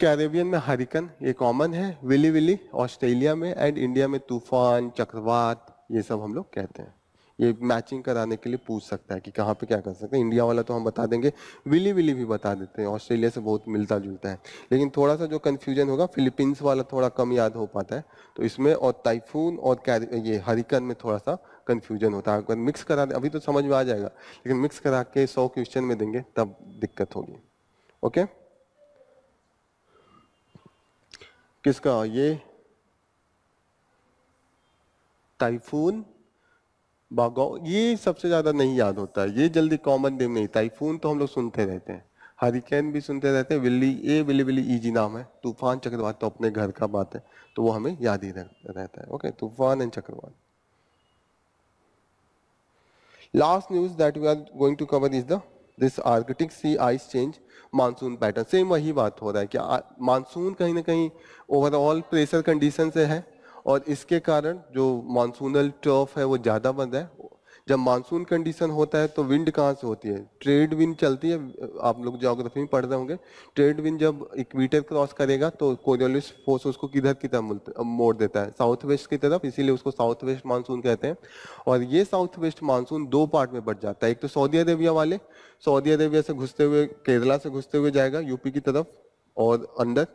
कैरेबियन में हरिकन ये कॉमन है विली विली ऑस्ट्रेलिया में एंड इंडिया में तूफान चक्रवात ये सब हम लोग कहते हैं ये मैचिंग कराने के लिए पूछ सकता है कि कहाँ पे क्या कर सकते हैं इंडिया वाला तो हम बता देंगे विली विली भी बता देते हैं ऑस्ट्रेलिया से बहुत मिलता जुलता है लेकिन थोड़ा सा जो कन्फ्यूजन होगा फिलीपींस वाला थोड़ा कम याद हो पाता है तो इसमें और टाइफून और ये हरिकन में थोड़ा सा कन्फ्यूजन होता है अगर मिक्स करा दे अभी तो समझ में आ जाएगा लेकिन मिक्स करा के सौ क्वेश्चन में देंगे तब दिक्कत होगी ओके किसका ये टाइफून बागो ये सबसे ज़्यादा नहीं याद होता है ये जल्दी कॉमन नेम नहीं टाइफून तो हम लोग सुनते रहते हैं हरिकेन भी सुनते रहते हैं willy a willy willy easy नाम है तूफान चक्रवात तो अपने घर का बात है तो वो हमें याद ही रहता है ओके तूफान एंड चक्रवात last news that we are going to cover is the this Arctic sea ice change monsoon pattern same वही बात हो रहा है कि मानसून कहीं ना कहीं ओवरऑल प्रेशर कंडीशन से है और इसके कारण जो मानसूनल टर्फ है वो ज़्यादा बन रहा है जब मानसून कंडीशन होता है तो विंड कहाँ से होती है ट्रेड विंड चलती है आप लोग जोग्राफी में पढ़ रहे होंगे ट्रेड विंड जब इक्वेटर क्रॉस करेगा तो कोरियोलिस फोर्स उसको किधर की तरफ मोड़ देता है साउथ वेस्ट की तरफ इसीलिए उसको साउथ वेस्ट मानसून कहते हैं और ये साउथ वेस्ट मानसून दो पार्ट में बढ़ जाता है एक तो सऊदी अरेबिया वाले सऊदी अरेबिया से घुसते हुए केरला से घुसते हुए जाएगा यूपी की तरफ और अंदर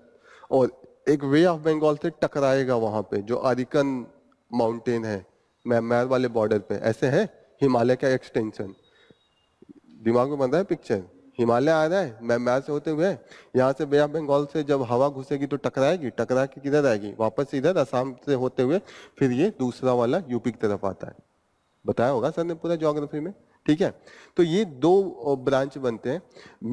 और एक वे ऑफ बंगाल से टकराएगा वहाँ पे जो अरिकन माउंटेन है म्यांमार वाले बॉर्डर पे ऐसे हैं हिमालय का एक्सटेंशन दिमाग में बनता है पिक्चर हिमालय आ रहा है मैं से होते हुए यहाँ से बे ऑफ बंगाल से जब हवा घुसेगी तो टकराएगी टकरा के किधर आएगी वापस इधर आसाम से होते हुए फिर ये दूसरा वाला यूपी की तरफ आता है बताया होगा सर ने पूरा जोग्राफी में ठीक है तो ये दो ब्रांच बनते हैं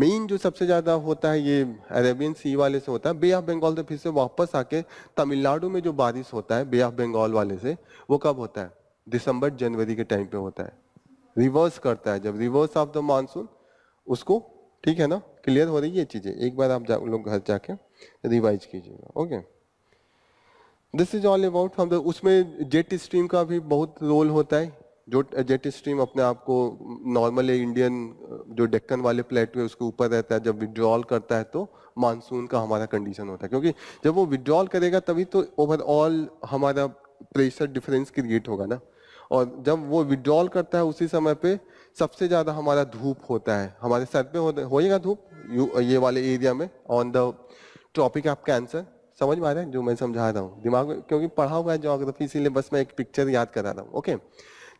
मेन जो सबसे ज़्यादा होता है ये अरेबियन सी वाले से होता है बे ऑफ बंगाल से फिर से वापस आके तमिलनाडु में जो बारिश होता है बे ऑफ बंगाल वाले से वो कब होता है दिसंबर जनवरी के टाइम पे होता है रिवर्स करता है जब रिवर्स ऑफ द मानसून उसको ठीक है ना क्लियर हो रही है चीज़ें एक बार आप लोग घर जाके रिवाइज कीजिएगा okay this is all about from the उसमें जेट स्ट्रीम का भी बहुत रोल होता है जो जेट स्ट्रीम अपने आप को नॉर्मल इंडियन जो डेक्कन वाले प्लेट में उसके ऊपर रहता है जब विड्रॉल करता है तो मानसून का हमारा कंडीशन होता है क्योंकि जब वो विड्रॉल करेगा तभी तो ओवरऑल हमारा प्रेशर डिफरेंस क्रिएट होगा ना और जब वो विड्रॉल करता है उसी समय पे सबसे ज़्यादा हमारा धूप होता है हमारे सर पे होएगा धूप ये वाले एरिया में on the topic of cancer समझ में आ रहा है जो मैं समझा रहा हूँ दिमाग में क्योंकि पढ़ा हुआ है जोग्राफी इसीलिए बस मैं एक पिक्चर याद करा रहा हूँ ओके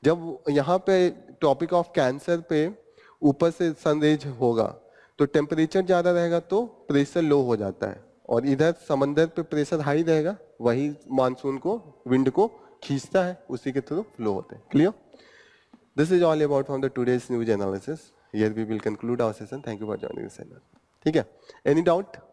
जब यहाँ पे टॉपिक ऑफ कैंसर पे ऊपर से सनरेज होगा तो टेम्परेचर ज़्यादा रहेगा तो प्रेशर लो हो जाता है और इधर समंदर पे प्रेशर हाई रहेगा वही मानसून को विंड को खींचता है उसी के थ्रू फ्लो होते हैं clear this is all about from the today's news analysis here we will conclude our session thank you for joining session ठीक है एनी डाउट